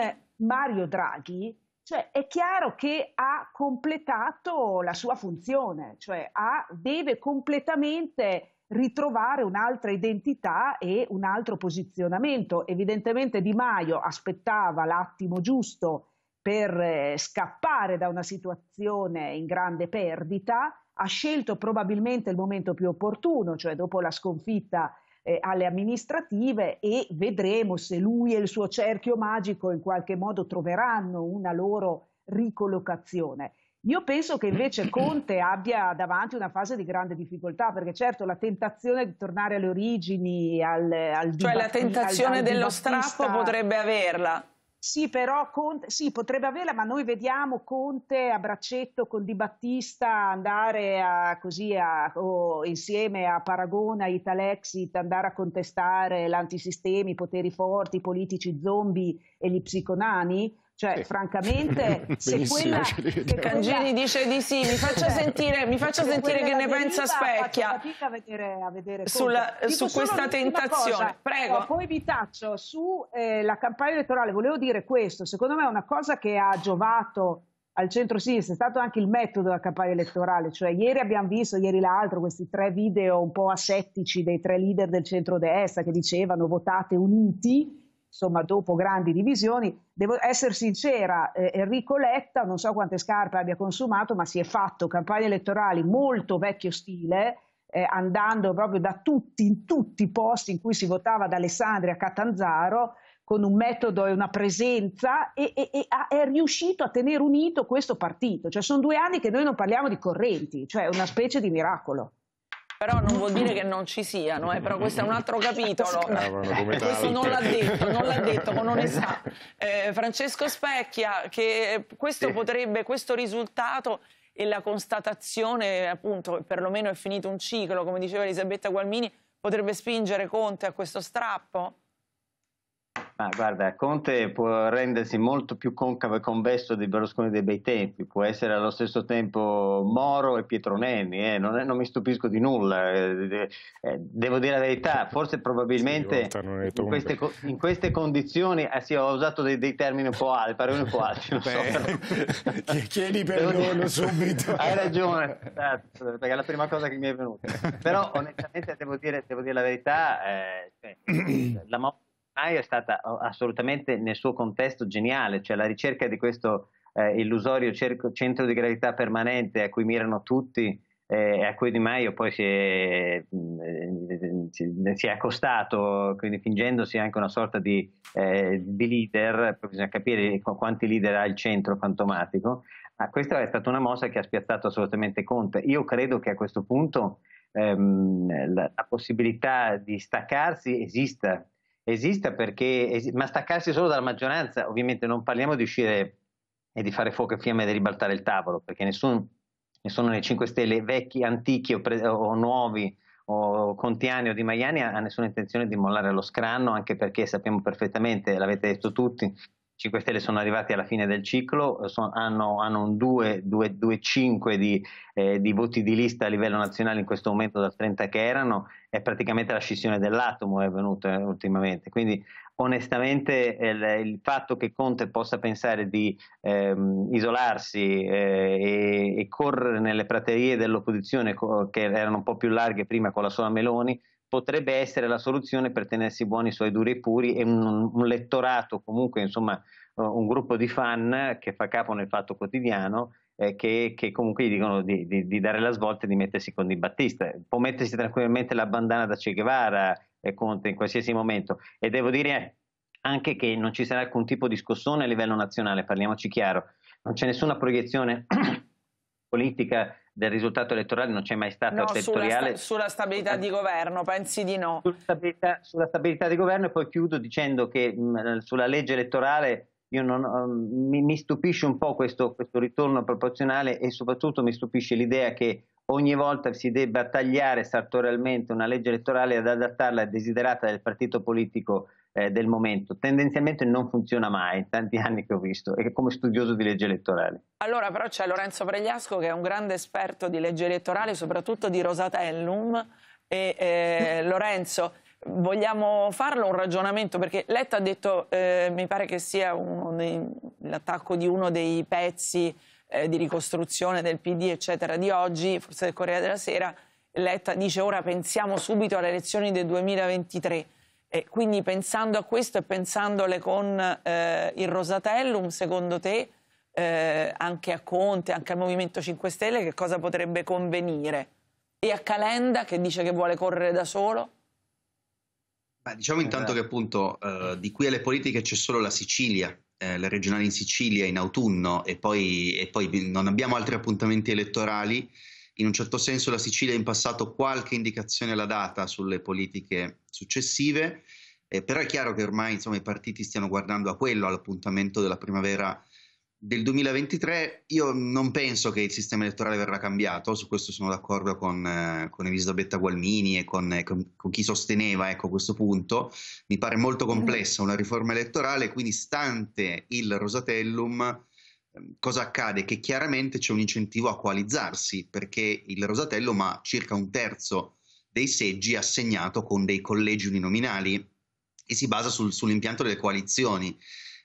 Mario Draghi cioè è chiaro che ha completato la sua funzione, cioè ha, deve completamente ritrovare un'altra identità e un altro posizionamento. Evidentemente Di Maio aspettava l'attimo giusto per eh, scappare da una situazione in grande perdita, ha scelto probabilmente il momento più opportuno, cioè dopo la sconfitta eh, alle amministrative e vedremo se lui e il suo cerchio magico in qualche modo troveranno una loro ricollocazione. Io penso che invece Conte abbia davanti una fase di grande difficoltà, perché certo la tentazione di tornare alle origini, al, al Cioè la tentazione al, al dello strappo potrebbe averla. Sì, però Conte, sì, potrebbe averla, ma noi vediamo Conte a braccetto con Di Battista andare a, così a, oh, insieme a Paragona, Italexit, andare a contestare l'antisistema, i poteri forti, i politici zombie e gli psiconani. Cioè, eh. francamente, [laughs] se quella... Che Cangini dice di sì, mi faccia cioè, sentire, mi faccia sentire che ne pensa Specchia. fatica a vedere, a vedere Sulla, su questa tentazione. Cosa, Prego. No, ecco, poi vi taccio sulla eh, campagna elettorale. Volevo dire questo. Secondo me è una cosa che ha giovato al centro-sinistra è stato anche il metodo della campagna elettorale, cioè ieri abbiamo visto, ieri l'altro, questi tre video un po' asettici dei tre leader del centro-destra che dicevano votate uniti insomma, dopo grandi divisioni. Devo essere sincera, eh, Enrico Letta, non so quante scarpe abbia consumato, ma si è fatto campagne elettorali molto vecchio stile, eh, andando proprio da tutti, in tutti i posti in cui si votava da Alessandria a Catanzaro, con un metodo e una presenza, e, e, e ha, è riuscito a tenere unito questo partito. Cioè, sono due anni che noi non parliamo di correnti, cioè una specie di miracolo però non vuol dire che non ci siano, eh, però questo è un altro capitolo. [laughs] Ah, questo non l'ha detto, non l'ha detto con onestà. [laughs] Eh, Francesco Specchia, che eh, questo sì. potrebbe, questo risultato e la constatazione appunto perlomeno è finito un ciclo, come diceva Elisabetta Gualmini, potrebbe spingere Conte a questo strappo? Ma guarda, Conte può rendersi molto più concavo e convesso di Berlusconi dei bei tempi, può essere allo stesso tempo Moro e Pietronelli, eh? non, è, non, mi stupisco di nulla, eh, eh, devo dire la verità, forse probabilmente in queste, in queste, condizioni, ah sì ho usato dei, dei termini un po' alti, parole un po' alti, Beh, so, chiedi perdono subito. [laughs] Hai ragione, esatto, perché è la prima cosa che mi è venuta, però onestamente devo dire, devo dire la verità, eh, cioè, [clears throat] la morte Maio è stata oh, assolutamente nel suo contesto geniale, cioè la ricerca di questo eh, illusorio cerco, centro di gravità permanente a cui mirano tutti eh, a cui Di Maio poi si è, mm, eh, si è, accostato, quindi fingendosi anche una sorta di, eh, di leader, bisogna capire quanti leader ha il centro fantomatico. Ah, questa è stata una mossa che ha spiazzato assolutamente Conte. Io credo che a questo punto ehm, la, la, possibilità di staccarsi esista, esista perché, es- ma staccarsi solo dalla maggioranza, ovviamente non parliamo di uscire e di fare fuoco e fiamme e di ribaltare il tavolo, perché nessun, nessuno nei 5 Stelle vecchi, antichi o, pre- o nuovi o Contiani o Di Maiani ha nessuna intenzione di mollare lo scranno, anche perché sappiamo perfettamente, l'avete detto tutti, 5 Stelle sono arrivati alla fine del ciclo, eh, sono, hanno, hanno, un 2,5 di, eh, di, voti di lista a livello nazionale in questo momento dal 30 che erano, è praticamente la scissione dell'atomo è avvenuta eh, ultimamente. Quindi onestamente il, il, fatto che Conte possa pensare di ehm, isolarsi eh, e, e, correre nelle praterie dell'opposizione che erano un po' più larghe prima con la sola Meloni, potrebbe essere la soluzione per tenersi buoni i suoi duri e puri e un, un lettorato, comunque insomma eh, un gruppo di fan che fa capo nel fatto quotidiano eh, che, che, comunque gli dicono di, di, di, dare la svolta e di mettersi con Di Battista. Può mettersi tranquillamente la bandana da Che Guevara e eh, Conte in qualsiasi momento e devo dire anche che non ci sarà alcun tipo di scossone a livello nazionale, parliamoci chiaro, non c'è nessuna proiezione [clears throat] politica del risultato elettorale non c'è mai stato no, settoriale. Sulla, sta, sulla stabilità di governo, pensi di no? Sulla stabilità, sulla stabilità di governo e poi chiudo dicendo che mh, mm, sulla legge elettorale non, mm, mi, mi, stupisce un po' questo, questo, ritorno proporzionale e soprattutto mi stupisce l'idea che ogni volta si debba tagliare sartorialmente una legge elettorale ad adattarla ai desiderata del partito politico eh, del momento tendenzialmente non funziona mai, tanti anni che ho visto, e come studioso di legge elettorale. Allora però c'è Lorenzo Pregliasco che è un grande esperto di legge elettorale, soprattutto di Rosatellum, e eh, Lorenzo vogliamo farlo un ragionamento perché Letta ha detto eh, mi pare che sia l'attacco di uno dei pezzi eh, di ricostruzione del PD eccetera di oggi forse del Corriere della Sera Letta dice ora pensiamo subito alle elezioni del 2023 e quindi pensando a questo e pensandole con eh, il Rosatellum, secondo te, eh, anche a Conte, anche al Movimento 5 Stelle, che cosa potrebbe convenire? E a Calenda, che dice che vuole correre da solo? Beh, diciamo intanto eh. che appunto eh, di qui alle politiche c'è solo la Sicilia, eh, la regionale in Sicilia in autunno e poi, e poi non abbiamo altri appuntamenti elettorali in un certo senso la Sicilia in passato qualche indicazione l'ha data sulle politiche successive, eh, però è chiaro che ormai insomma, i partiti stiano guardando a quello, all'appuntamento della primavera del 2023. Io non penso che il sistema elettorale verrà cambiato, su questo sono d'accordo con, eh, con Elisabetta Gualmini e con, eh, con, con chi sosteneva ecco, questo punto. Mi pare molto complessa una riforma elettorale, quindi stante il Rosatellum Ehm, cosa accade? Che chiaramente c'è un incentivo a coalizzarsi perché il Rosatello ha circa un terzo dei seggi assegnato con dei collegi uninominali e si basa sul, sull'impianto delle coalizioni.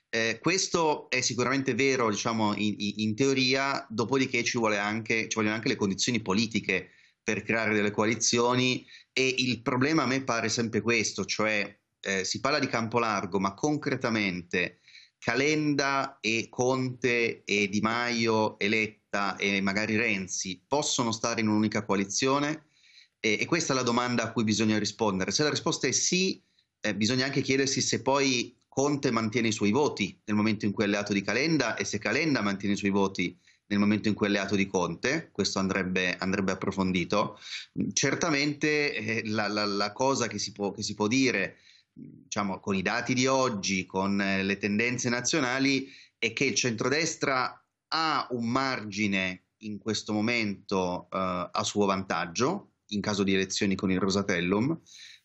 Eh, questo è sicuramente vero, diciamo, in, in teoria, dopodiché ci, anche, ci, vogliono anche le condizioni politiche per creare delle coalizioni e il problema a me pare sempre questo, cioè eh, si parla di campo largo, ma concretamente Calenda e Conte e Di Maio e Letta e magari Renzi possono stare in un'unica coalizione? E, e questa è la domanda a cui bisogna rispondere. Se la risposta è sì, eh, bisogna anche chiedersi se poi Conte mantiene i suoi voti nel momento in cui è alleato di Calenda e se Calenda mantiene i suoi voti nel momento in cui è alleato di Conte, questo andrebbe, andrebbe approfondito. Certamente eh, la, la, la, cosa che si, può, che si può dire diciamo, con i dati di oggi, con eh, le tendenze nazionali, è che il centrodestra ha un margine in questo momento eh, a suo vantaggio in caso di elezioni con il Rosatellum,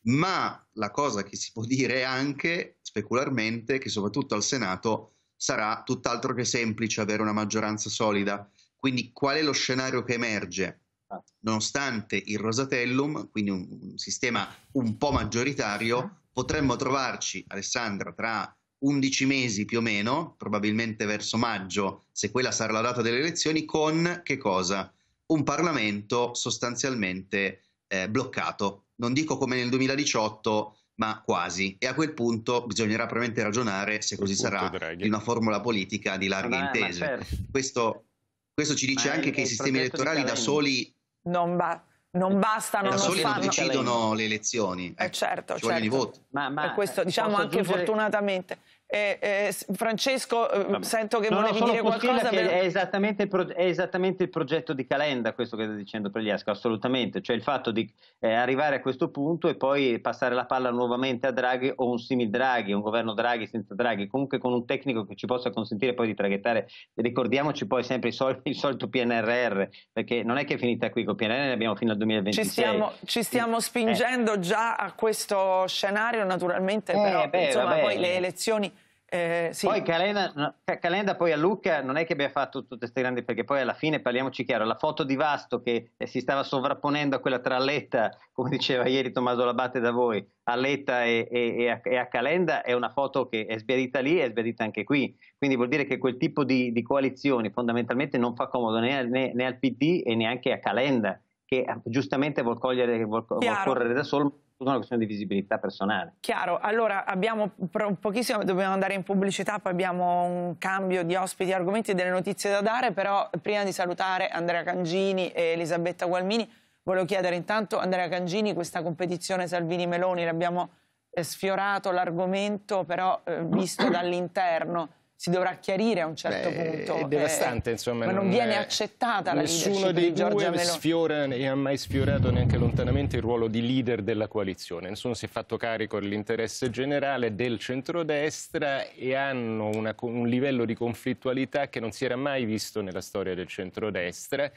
ma la cosa che si può dire anche specularmente che soprattutto al Senato sarà tutt'altro che semplice avere una maggioranza solida. Quindi qual è lo scenario che emerge? Ah. Nonostante il Rosatellum, quindi un, un sistema un po' maggioritario, ah potremmo trovarci, Alessandro, tra 11 mesi più o meno, probabilmente verso maggio, se quella sarà la data delle elezioni, con che cosa? Un Parlamento sostanzialmente eh, bloccato. Non dico come nel 2018, ma quasi. E a quel punto bisognerà probabilmente ragionare, se così sarà, Draghi. di una formula politica di larghe ah, ma intese. Ma certo. questo, questo, ci dice ma anche che i sistemi elettorali da soli non, ba- non bastano, da non soli fanno... non decidono le elezioni, eh, eh certo, ci certo. vogliono i certo. voti. Ma, ma, questo eh, diciamo anche aggiungere... fortunatamente eh, eh, Francesco, Vabbè. sento che no, volevi no, dire qualcosa. Per... È, esattamente è, esattamente il progetto di Calenda questo che stai dicendo Pregliasco, assolutamente. Cioè il fatto di eh, arrivare a questo punto e poi passare la palla nuovamente a Draghi o un simil Draghi, un governo Draghi senza Draghi, comunque con un tecnico che ci possa consentire poi di traghettare. Ricordiamoci poi sempre il, sol il solito PNRR, perché non è che è finita qui con PNRR, ne abbiamo fino al 2026. Ci stiamo, ci stiamo spingendo eh. già a questo scenario, naturalmente, eh, però beh, insomma, poi le elezioni eh, sì. Poi Calenda, Calenda, poi a Lucca non è che abbia fatto tutte queste grandi, perché poi alla fine parliamoci chiaro, la foto di Vasto che eh, si stava sovrapponendo a quella tra Letta, come [laughs] diceva ieri Tommaso Labate da voi, a Letta e, e, e, a, e, a, Calenda è una foto che è sbiadita lì e è sbiadita anche qui, quindi vuol dire che quel tipo di, di coalizioni fondamentalmente non fa comodo né, né, né, al PD e neanche a Calenda, che ah, giustamente vuol, cogliere, vuol, vuol correre da solo tutta una questione di visibilità personale. Chiaro, allora abbiamo pochissimo, dobbiamo andare in pubblicità, poi abbiamo un cambio di ospiti, argomenti e delle notizie da dare, però prima di salutare Andrea Cangini e Elisabetta Gualmini, volevo chiedere intanto, Andrea Cangini, questa competizione Salvini-Meloni, l'abbiamo eh, sfiorato l'argomento, però eh, visto dall'interno si dovrà chiarire a un certo Beh, punto. È eh, devastante, eh, insomma. Ma non, non viene è... accettata la Nessuno dei di Giorgia due sfiora e ha mai sfiorato neanche lontanamente il ruolo di leader della coalizione. Nessuno si è fatto carico dell'interesse generale del centrodestra e hanno una, un livello di conflittualità che non si era mai visto nella storia del centrodestra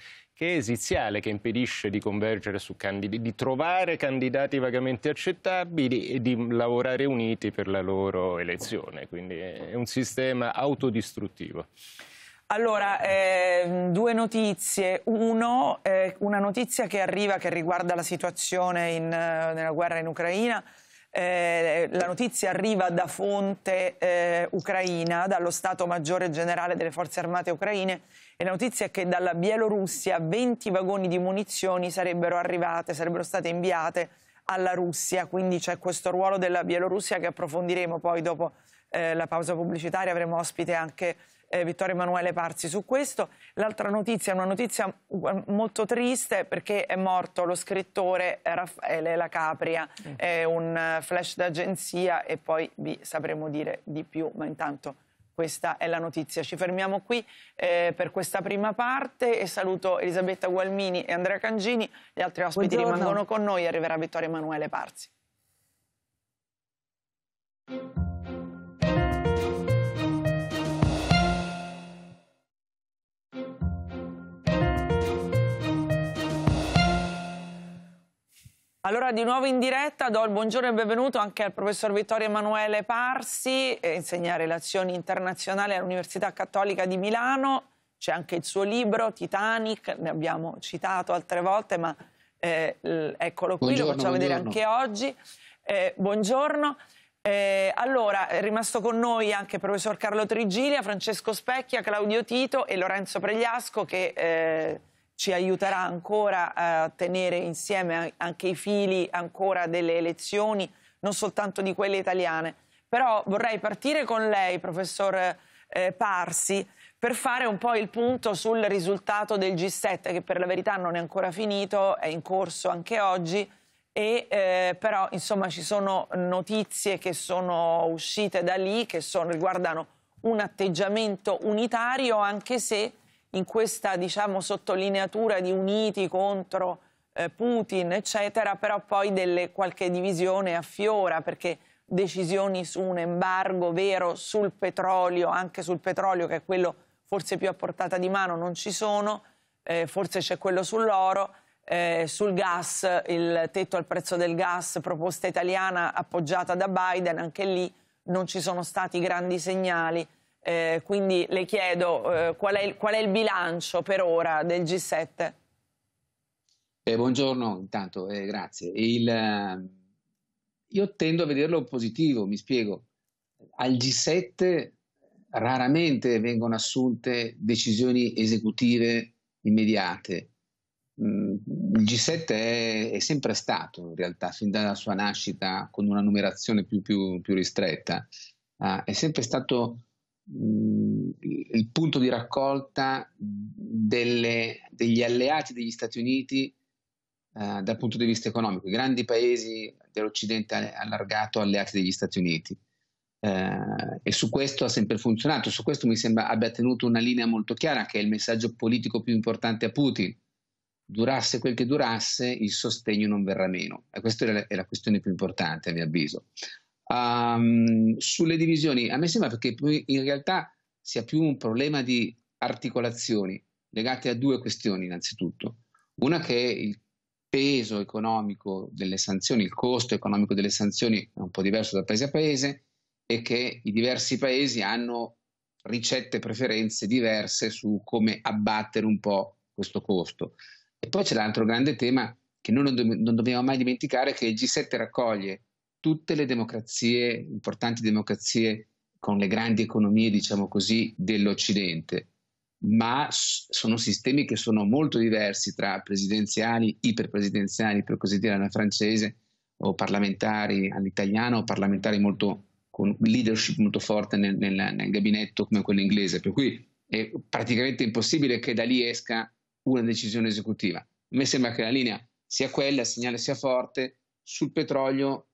che esiziale che impedisce di convergere su candidati, di trovare candidati vagamente accettabili e di lavorare uniti per la loro elezione. Quindi è un sistema autodistruttivo. Allora, eh, due notizie. Uno, eh, una notizia che arriva che riguarda la situazione in, eh, nella guerra in Ucraina. Eh, la notizia arriva da fonte eh, ucraina, dallo Stato Maggiore Generale delle Forze Armate Ucraine, la notizia è che dalla Bielorussia 20 vagoni di munizioni sarebbero arrivate, sarebbero state inviate alla Russia, quindi c'è questo ruolo della Bielorussia che approfondiremo poi dopo eh, la pausa pubblicitaria, avremo ospite anche eh, Vittorio Emanuele Parsi su questo. L'altra notizia è una notizia molto triste perché è morto lo scrittore Raffaele La Capria, mm. è un eh, flash d'agenzia e poi vi sapremo dire di più, ma intanto questa è la notizia. Ci fermiamo qui eh, per questa prima parte e saluto Elisabetta Gualmini e Andrea Cangini. Gli altri ospiti Buongiorno. rimangono con noi. Arriverà Vittorio Emanuele Parzi. Allora di nuovo in diretta do il buongiorno e il benvenuto anche al professor Vittorio Emanuele Parsi, eh, insegna relazioni internazionali all'Università Cattolica di Milano, c'è anche il suo libro Titanic, ne abbiamo citato altre volte ma eh, eccolo qui, buongiorno, lo facciamo buongiorno. vedere anche oggi. Eh, buongiorno. Eh, allora, è rimasto con noi anche il professor Carlo Trigilia, Francesco Specchia, Claudio Tito e Lorenzo Pregliasco che eh, ci aiuterà ancora a tenere insieme anche i fili ancora delle elezioni, non soltanto di quelle italiane. Però vorrei partire con lei, professor eh, Parsi, per fare un po' il punto sul risultato del G7, che per la verità non è ancora finito, è in corso anche oggi, e, eh, però insomma ci sono notizie che sono uscite da lì, che sono, riguardano un atteggiamento unitario, anche se in questa diciamo, sottolineatura di uniti contro eh, Putin, eccetera, però poi delle, qualche divisione affiora perché decisioni su un embargo vero sul petrolio, anche sul petrolio che è quello forse più a portata di mano, non ci sono, eh, forse c'è quello sull'oro. Eh, sul gas, il tetto al prezzo del gas, proposta italiana appoggiata da Biden, anche lì non ci sono stati grandi segnali. Eh, quindi le chiedo eh, qual, è il, qual, è il, bilancio per ora del G7? Eh, buongiorno, intanto, eh, grazie. Il, eh, io tendo a vederlo positivo, mi spiego. Al G7 raramente vengono assunte decisioni esecutive immediate. Mm, il G7 è, è, sempre stato, in realtà, fin dalla sua nascita, con una numerazione più, più, più ristretta, uh, è sempre stato il punto di raccolta delle, degli alleati degli Stati Uniti eh, dal punto di vista economico, i grandi paesi dell'Occidente allargato alleati degli Stati Uniti. Eh, e su questo ha sempre funzionato, su questo mi sembra abbia tenuto una linea molto chiara che è il messaggio politico più importante a Putin. Durasse quel che durasse, il sostegno non verrà meno. E questa è la, è la questione più importante, a mio avviso. Um, sulle divisioni, a me sembra che in realtà sia più un problema di articolazioni legate a due questioni innanzitutto. Una che è il peso economico delle sanzioni, il costo economico delle sanzioni è un po' diverso da paese a paese e che i diversi paesi hanno ricette, preferenze diverse su come abbattere un po' questo costo. E poi c'è l'altro grande tema che noi non, do- non dobbiamo mai dimenticare che il G7 raccoglie tutte le democrazie, importanti democrazie con le grandi economie, diciamo così, dell'Occidente, ma sono sistemi che sono molto diversi tra presidenziali, iperpresidenziali, per così dire, alla francese, o parlamentari all'italiano, o parlamentari molto, con leadership molto forte nel, nel, nel gabinetto come quello inglese, per cui è praticamente impossibile che da lì esca una decisione esecutiva. A me sembra che la linea sia quella, il segnale sia forte, sul petrolio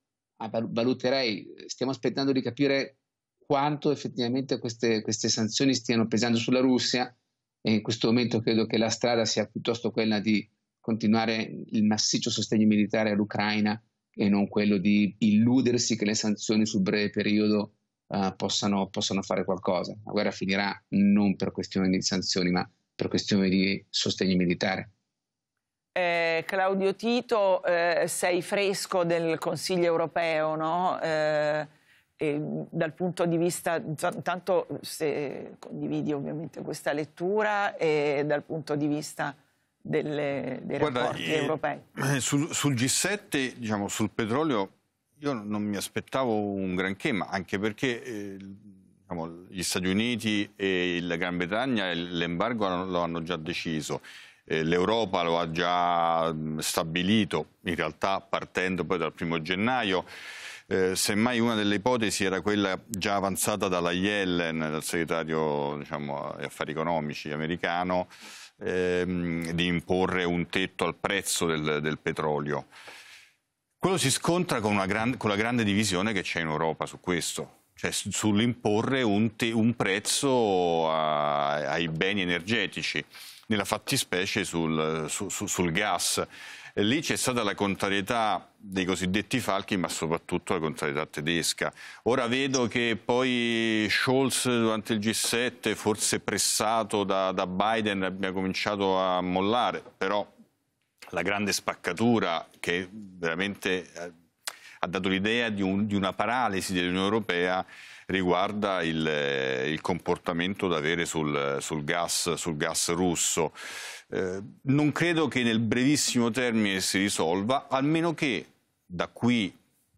Ah, valuterei, stiamo aspettando di capire quanto effettivamente queste, queste sanzioni stiano pesando sulla Russia e in questo momento credo che la strada sia piuttosto quella di continuare il massiccio sostegno militare all'Ucraina e non quello di illudersi che le sanzioni sul breve periodo uh, possano, possano, fare qualcosa. La guerra finirà non per questione di sanzioni, ma per questione di sostegno militare. Eh, Claudio Tito, eh, sei fresco del Consiglio europeo, no? eh, dal punto di vista, tanto se condividi ovviamente questa lettura, e dal punto di vista delle, dei Guarda, rapporti eh, europei. Eh, sul, sul, G7, diciamo, sul petrolio, io non mi aspettavo un granché, ma anche perché eh, diciamo, gli Stati Uniti e la Gran Bretagna l'embargo lo hanno già deciso. Eh, l'Europa lo ha già mm, stabilito, in realtà partendo poi dal primo gennaio. Eh, semmai una delle ipotesi era quella già avanzata dalla Yellen, dal segretario diciamo, agli affari economici americano, ehm, di imporre un tetto al prezzo del, del petrolio. Quello si scontra con, gran, con la grande divisione che c'è in Europa su questo cioè sull'imporre un, un prezzo a, ai beni energetici nella fattispecie sul, su, su, sul gas. lì c'è stata la contrarietà dei cosiddetti falchi, ma soprattutto la contrarietà tedesca. Ora vedo che poi Scholz durante il G7, forse pressato da, da Biden, abbia cominciato a mollare, però la grande spaccatura che veramente eh, ha dato l'idea di, un, di una paralisi dell'Unione Europea riguarda il, eh, il comportamento da avere sul, sul, gas, sul gas russo. Eh, non credo che nel brevissimo termine si risolva, almeno che da qui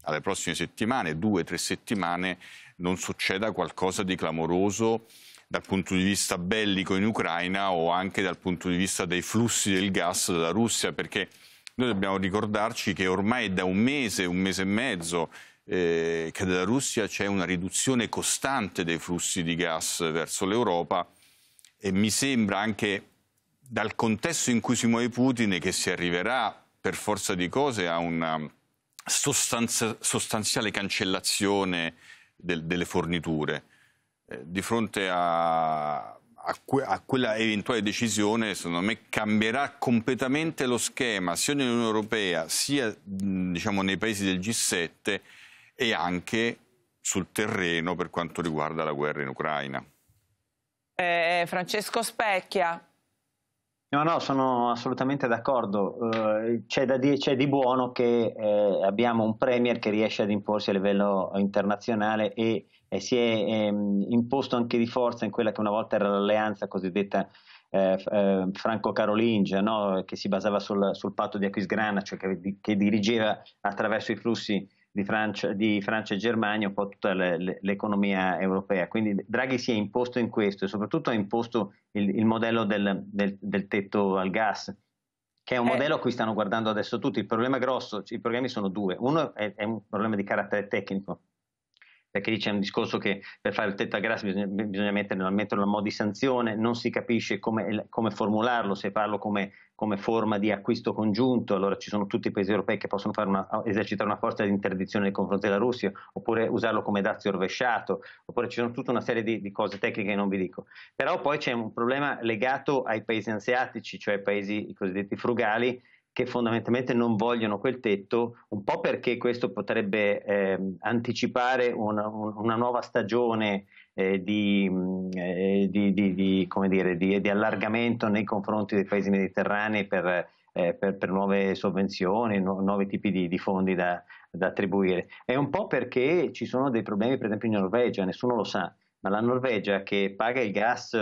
alle prossime settimane, due o tre settimane, non succeda qualcosa di clamoroso dal punto di vista bellico in Ucraina o anche dal punto di vista dei flussi del gas dalla Russia, perché noi dobbiamo ricordarci che ormai da un mese, un mese e mezzo, eh, che dalla Russia c'è una riduzione costante dei flussi di gas verso l'Europa e mi sembra anche dal contesto in cui si muove Putin che si arriverà per forza di cose a una sostanza, sostanziale cancellazione del, delle forniture. Eh, di fronte a a, que a, quella eventuale decisione, secondo me, cambierà completamente lo schema sia nell'Unione Europea sia diciamo, nei paesi del G7 e anche sul terreno per quanto riguarda la guerra in Ucraina. Eh, eh Francesco Specchia. No, no, sono assolutamente d'accordo. Eh, c'è, da di buono che eh, abbiamo un Premier che riesce ad imporsi a livello internazionale e, e si è ehm, imposto anche di forza in quella che una volta era l'alleanza cosiddetta eh, eh, Franco Carolingia, no? che si basava sul, sul patto di Aquisgrana, cioè che, che dirigeva attraverso i flussi di Francia, di Francia, e Germania, un po' tutta l'economia europea. Quindi Draghi si è imposto in questo e soprattutto ha imposto il, il modello del, del, del, tetto al gas, che è un eh. modello a cui stanno guardando adesso tutti. Il problema grosso, i problemi sono due. Uno è, è un problema di carattere tecnico, perché lì c'è un discorso che per fare il tetto tetagrass bisogna, bisogna metterlo, metterlo a modo di sanzione, non si capisce come, come formularlo, se farlo come, come, forma di acquisto congiunto, allora ci sono tutti i paesi europei che possono una, esercitare una forza di interdizione nei confronti della Russia, oppure usarlo come dazio rovesciato, oppure ci sono tutta una serie di, di cose tecniche che non vi dico. Però poi c'è un problema legato ai paesi anseatici, cioè ai paesi cosiddetti frugali, che fondamentalmente non vogliono quel tetto, un po' perché questo potrebbe eh, anticipare una, una, nuova stagione eh, di, mm, eh, di, di, dire, di, allargamento nei confronti dei paesi mediterranei per, eh, per, per nuove sovvenzioni, nu- nuovi tipi di, fondi da, da attribuire. È un po' perché ci sono dei problemi, per esempio in Norvegia, nessuno lo sa, ma la Norvegia che paga il gas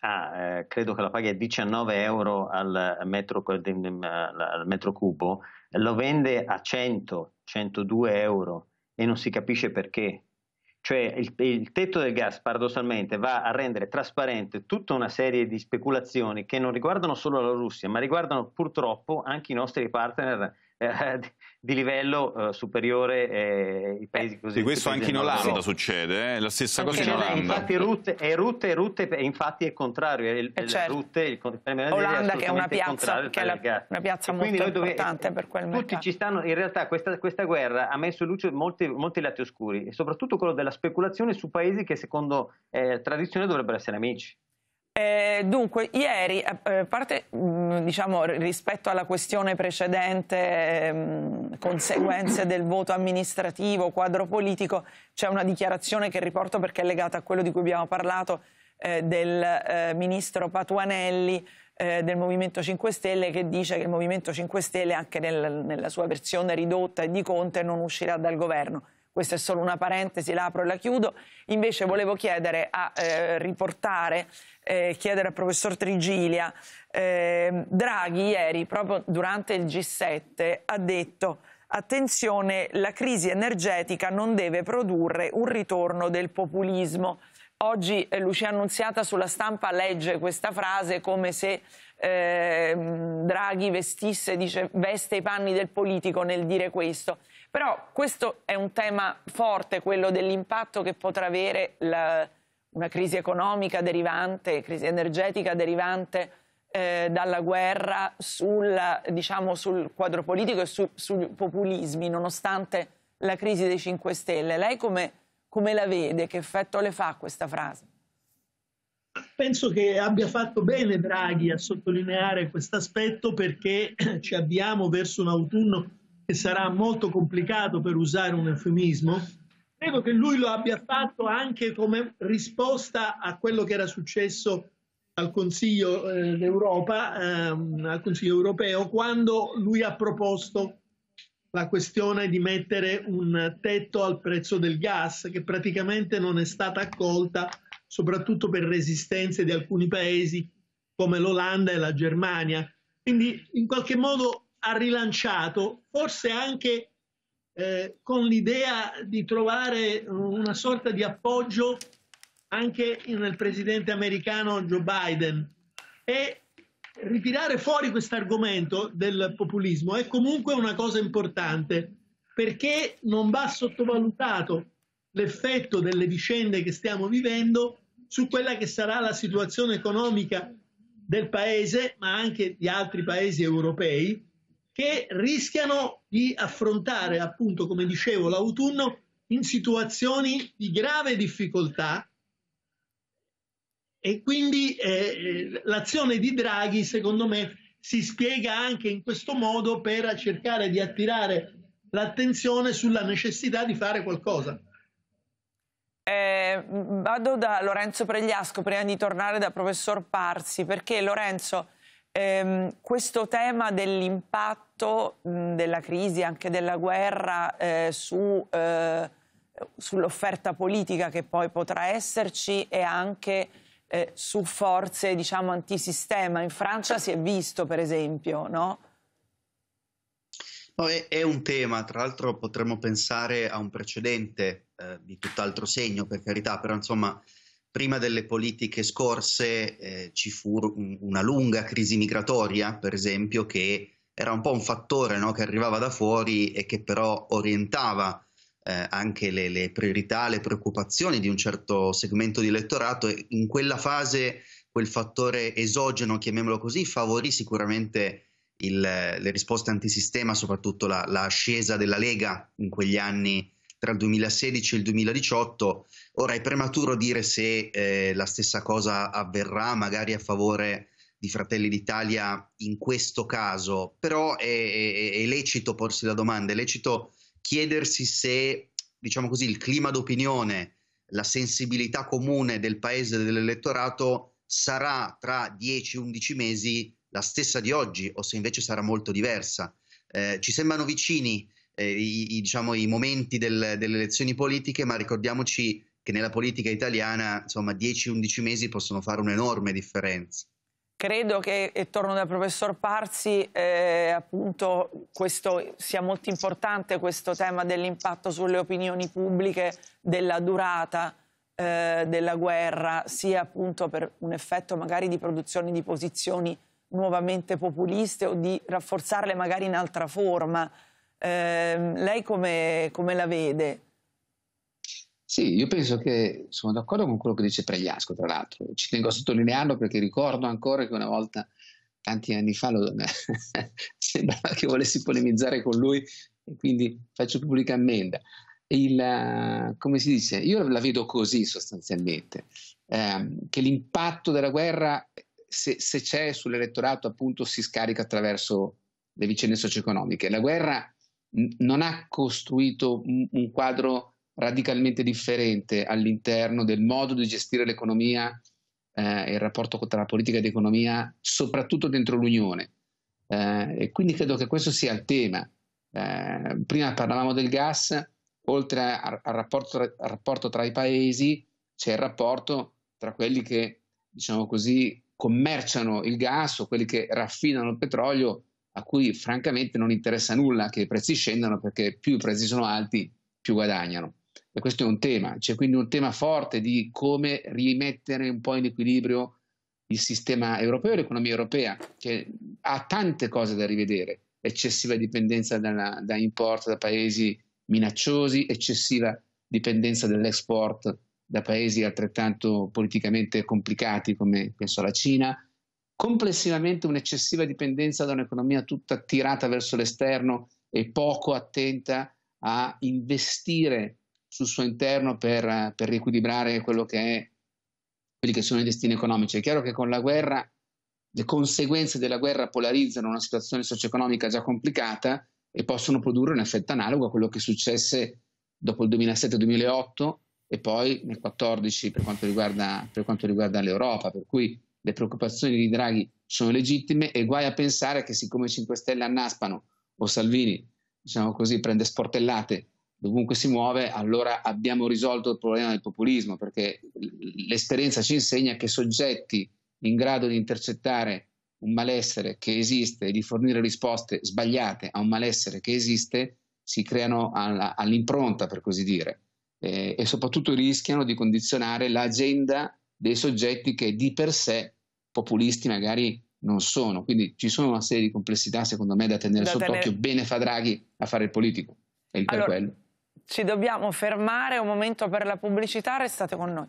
Ah, eh, credo che la paghi a 19 euro al metro, al metro, cubo, lo vende a 100, 102 euro e non si capisce perché. Cioè il, il tetto del gas paradossalmente va a rendere trasparente tutta una serie di speculazioni che non riguardano solo la Russia, ma riguardano purtroppo anche i nostri partner eh, di livello eh, superiore eh, i eh, paesi così. E questo anche in Olanda no. succede, eh? la stessa anche cosa in Olanda. Infatti Rutte, è eh, Rutte, Rutte, e infatti è contrario, è il, è certo. Rutte, il, il Olanda è che è una piazza, che è la, una piazza molto importante dove, per quel mercato. Tutti ci stanno, in realtà questa, questa guerra ha messo in luce molti, molti, lati oscuri e soprattutto quello della speculazione su paesi che secondo tradizione dovrebbero essere amici. Eh, dunque, ieri, eh, eh, a parte mm, diciamo, rispetto alla questione precedente, ehm, conseguenze del voto amministrativo, quadro politico, c'è una dichiarazione che riporto perché è legata a quello di cui abbiamo parlato eh, del eh, ministro Patuanelli del Movimento 5 Stelle che dice che il Movimento 5 Stelle anche nel, nella sua versione ridotta e di Conte non uscirà dal governo questa è solo una parentesi, l'apro e la chiudo, invece volevo chiedere a eh, riportare, eh, chiedere al professor Trigilia, eh, Draghi ieri proprio durante il G7 ha detto attenzione la crisi energetica non deve produrre un ritorno del populismo. Oggi eh, Lucia Annunziata sulla stampa legge questa frase come se eh, Draghi vestisse, dice, veste i panni del politico nel dire questo. Però questo è un tema forte, quello dell'impatto che potrà avere la, una crisi economica derivante, crisi energetica derivante eh, dalla guerra sul, diciamo, sul, quadro politico e su, sui populismi, nonostante la crisi dei 5 Stelle. Lei come, come la vede? Che effetto le fa questa frase? Penso che abbia fatto bene Draghi a sottolineare questo aspetto perché [clears throat] ci abbiamo verso un autunno che sarà molto complicato per usare un eufemismo, credo che lui lo abbia fatto anche come risposta a quello che era successo al Consiglio eh, d'Europa, ehm, al Consiglio europeo, quando lui ha proposto la questione di mettere un tetto al prezzo del gas, che praticamente non è stata accolta, soprattutto per resistenze di alcuni paesi come l'Olanda e la Germania. Quindi in qualche modo ha rilanciato, forse anche eh, con l'idea di trovare una sorta di appoggio anche nel presidente americano Joe Biden. E ritirare fuori questo argomento del populismo è comunque una cosa importante perché non va sottovalutato l'effetto delle vicende che stiamo vivendo su quella che sarà la situazione economica del paese, ma anche di altri paesi europei, che rischiano di affrontare, appunto, come dicevo, l'autunno in situazioni di grave difficoltà e quindi eh, l'azione di Draghi, secondo me, si spiega anche in questo modo per cercare di attirare l'attenzione sulla necessità di fare qualcosa. Eh, vado da Lorenzo Pregliasco prima di tornare da professor Parsi, perché Lorenzo, ehm, questo tema dell'impatto l'impatto della crisi, anche della guerra, eh, su, eh, sull'offerta politica che poi potrà esserci e anche eh, su forze, diciamo, antisistema. In Francia si è visto, per esempio, no? no è, è, un tema, tra l'altro potremmo pensare a un precedente eh, di tutt'altro segno, per carità, però insomma prima delle politiche scorse eh, ci fu una lunga crisi migratoria, per esempio, che era un po' un fattore no? che arrivava da fuori e che però orientava eh, anche le, le, priorità, le preoccupazioni di un certo segmento di elettorato e in quella fase quel fattore esogeno, chiamiamolo così, favorì sicuramente il, le risposte antisistema, soprattutto la, la ascesa della Lega in quegli anni tra il 2016 e il 2018. Ora è prematuro dire se eh, la stessa cosa avverrà magari a favore di Fratelli d'Italia in questo caso, però è, è, è lecito porsi la domanda, è lecito chiedersi se, diciamo così, il clima d'opinione, la sensibilità comune del paese e dell'elettorato sarà tra 10-11 mesi la stessa di oggi o se invece sarà molto diversa. Eh, ci sembrano vicini eh, i, i, diciamo, i, momenti del, delle elezioni politiche, ma ricordiamoci che nella politica italiana, insomma, 10-11 mesi possono fare un'enorme differenza. Credo che, e torno dal professor Parsi, eh, appunto questo sia molto importante questo tema dell'impatto sulle opinioni pubbliche, della durata eh, della guerra, sia appunto per un effetto magari di produzione di posizioni nuovamente populiste o di rafforzarle magari in altra forma. Eh, lei come, come la vede? Sì, io penso che sono d'accordo con quello che dice Pregliasco, tra l'altro. Ci tengo a sottolinearlo perché ricordo ancora che una volta, tanti anni fa, lo, [laughs] sembrava che volessi polemizzare con lui e quindi faccio pubblica ammenda. Il, come si dice? Io la vedo così sostanzialmente, ehm, che l'impatto della guerra, se, se c'è sull'elettorato, appunto, si scarica attraverso le vicende socio-economiche. La guerra non ha costruito un, un quadro radicalmente differente all'interno del modo di gestire l'economia eh, e eh, il rapporto tra politica ed economia, soprattutto dentro l'Unione. Eh, e quindi credo che questo sia il tema. Eh, prima parlavamo del gas, oltre al, al, rapporto, al rapporto tra i paesi c'è il rapporto tra quelli che, diciamo così, commerciano il gas o quelli che raffinano il petrolio, a cui francamente non interessa nulla che i prezzi scendano perché più i prezzi sono alti, più guadagnano. E questo è un tema, c'è quindi un tema forte di come rimettere un po' in equilibrio il sistema europeo e l'economia europea, che ha tante cose da rivedere, eccessiva dipendenza dalla, da import da paesi minacciosi, eccessiva dipendenza dall'export da paesi altrettanto politicamente complicati come penso alla Cina, complessivamente un'eccessiva dipendenza da un'economia tutta tirata verso l'esterno e poco attenta a investire sul suo interno per, eh, per riequilibrare quello che è, quelli che sono i destini economici. È chiaro che con la guerra le conseguenze della guerra polarizzano una situazione socio-economica già complicata e possono produrre un effetto analogo a quello che successe dopo il 2007-2008 e poi nel 2014 per quanto riguarda, per quanto riguarda l'Europa. Per cui le preoccupazioni di Draghi sono legittime e guai a pensare che siccome 5 Stelle annaspano o Salvini, diciamo così, prende sportellate dovunque si muove, allora abbiamo risolto il problema del populismo, perché l'esperienza ci insegna che soggetti in grado di intercettare un malessere che esiste e di fornire risposte sbagliate a un malessere che esiste, si creano all'impronta, per così dire, eh, e soprattutto rischiano di condizionare l'agenda dei soggetti che di per sé populisti magari non sono. Quindi ci sono una serie di complessità, secondo me, da tenere da sott'occhio. Tenere... Bene fa Draghi a fare il politico. È il allora, per quello. Ci dobbiamo fermare un momento per la pubblicità, restate con noi.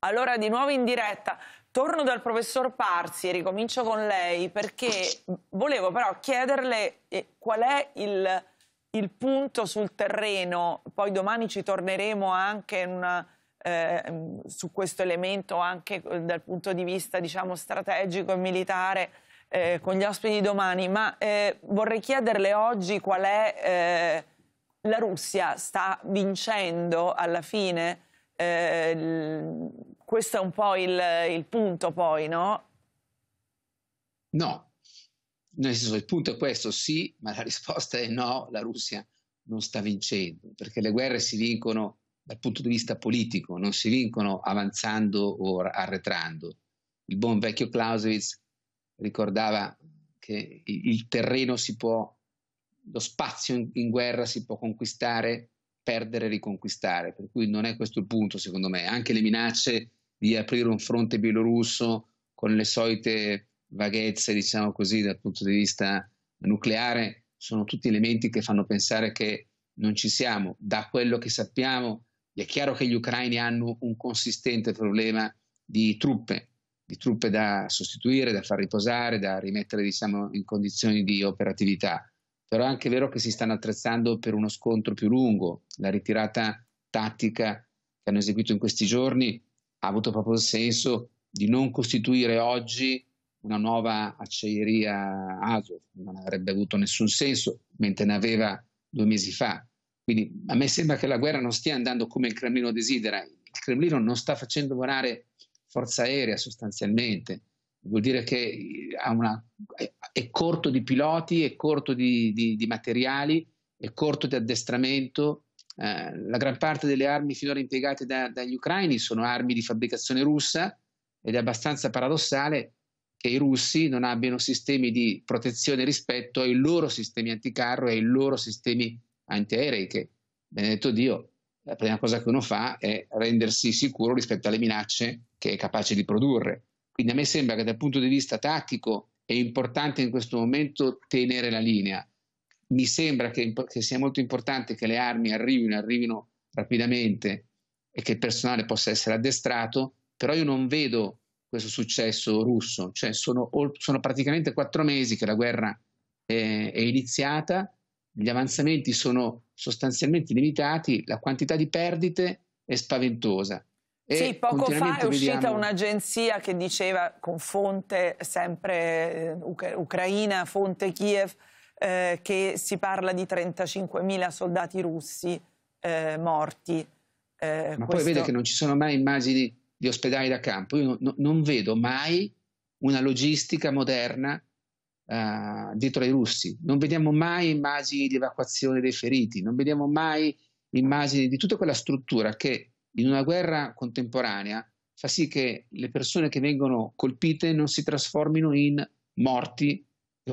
Allora di nuovo in diretta, torno dal professor Parsi e ricomincio con lei perché volevo però chiederle eh, qual è il il punto sul terreno, poi domani ci torneremo anche una, eh, su questo elemento anche eh, dal punto di vista diciamo, strategico e militare eh, con gli ospiti di domani, ma eh, vorrei chiederle oggi qual è eh, la Russia sta vincendo alla fine? Eh, questo è un po' il, il punto poi, no? No, nel senso, il punto è questo, sì, ma la risposta è no, la Russia non sta vincendo, perché le guerre si vincono dal punto di vista politico, non si vincono avanzando o arretrando. Il buon vecchio Clausewitz ricordava che il terreno si può, lo spazio in, in guerra si può conquistare, perdere, riconquistare, per cui non è questo il punto secondo me, anche le minacce di aprire un fronte bielorusso con le solite vaghezze, diciamo così, dal punto di vista nucleare, sono tutti elementi che fanno pensare che non ci siamo. Da quello che sappiamo, è chiaro che gli ucraini hanno un consistente problema di truppe, di truppe da sostituire, da far riposare, da rimettere diciamo, in condizioni di operatività. Però è anche vero che si stanno attrezzando per uno scontro più lungo. La ritirata tattica che hanno eseguito in questi giorni ha avuto proprio il senso di non costituire oggi una nuova acciaieria Azov, non avrebbe avuto nessun senso, mentre ne aveva due mesi fa. Quindi a me sembra che la guerra non stia andando come il Cremlino desidera, il Cremlino non sta facendo volare forza aerea sostanzialmente, vuol dire che eh, una, è corto di piloti, è corto di, di, di materiali, è corto di addestramento. Eh, la gran parte delle armi finora impiegate da, dagli ucraini sono armi di fabbricazione russa ed è abbastanza paradossale che i russi non abbiano sistemi di protezione rispetto ai loro sistemi anticarro e ai loro sistemi antiaerei, che, benedetto Dio, la prima cosa che uno fa è rendersi sicuro rispetto alle minacce che è capace di produrre. Quindi a me sembra che dal punto di vista tattico è importante in questo momento tenere la linea. Mi sembra che, che sia molto importante che le armi arrivino, arrivino rapidamente e che il personale possa essere addestrato, però io non vedo questo successo russo, cioè sono, sono praticamente quattro mesi che la guerra è, eh, è iniziata, gli avanzamenti sono sostanzialmente limitati, la quantità di perdite è spaventosa. E sì, poco fa è uscita vediamo... un'agenzia che diceva con fonte sempre eh, ucraina, fonte Kiev, eh, che si parla di 35.000 soldati russi eh, morti. Eh, Ma questo... poi vede che non ci sono mai immagini di ospedali da campo. Io no, non vedo mai una logistica moderna uh, dietro ai russi. Non vediamo mai immagini di evacuazione dei feriti, non vediamo mai immagini di tutta quella struttura che in una guerra contemporanea fa sì che le persone che vengono colpite non si trasformino in morti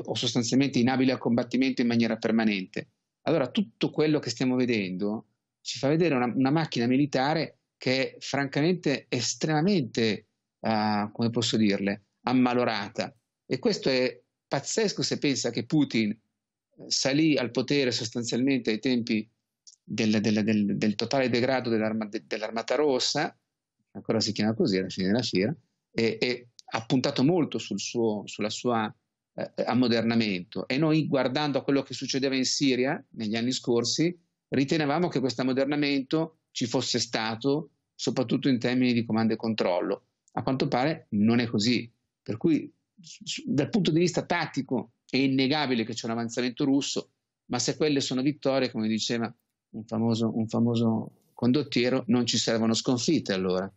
o sostanzialmente in abili a combattimento in maniera permanente. Allora tutto quello che stiamo vedendo ci fa vedere una, una macchina militare che è francamente estremamente, uh, come posso dirle, ammalorata. E questo è pazzesco se pensa che Putin eh, salì al potere sostanzialmente ai tempi del, del, del, del totale degrado dell'arma, dell'Armata Rossa, ancora si chiama così alla fine della fiera, e, e ha puntato molto sul suo, sulla sua eh, ammodernamento. E noi, guardando a quello che succedeva in Siria negli anni scorsi, ritenevamo che questo ammodernamento ci fosse stato, soprattutto in termini di comando e controllo. A quanto pare non è così. Per cui, dal punto di vista tattico, è innegabile che c'è un avanzamento russo, ma se quelle sono vittorie, come diceva un famoso, un famoso condottiero, non ci servono sconfitte allora.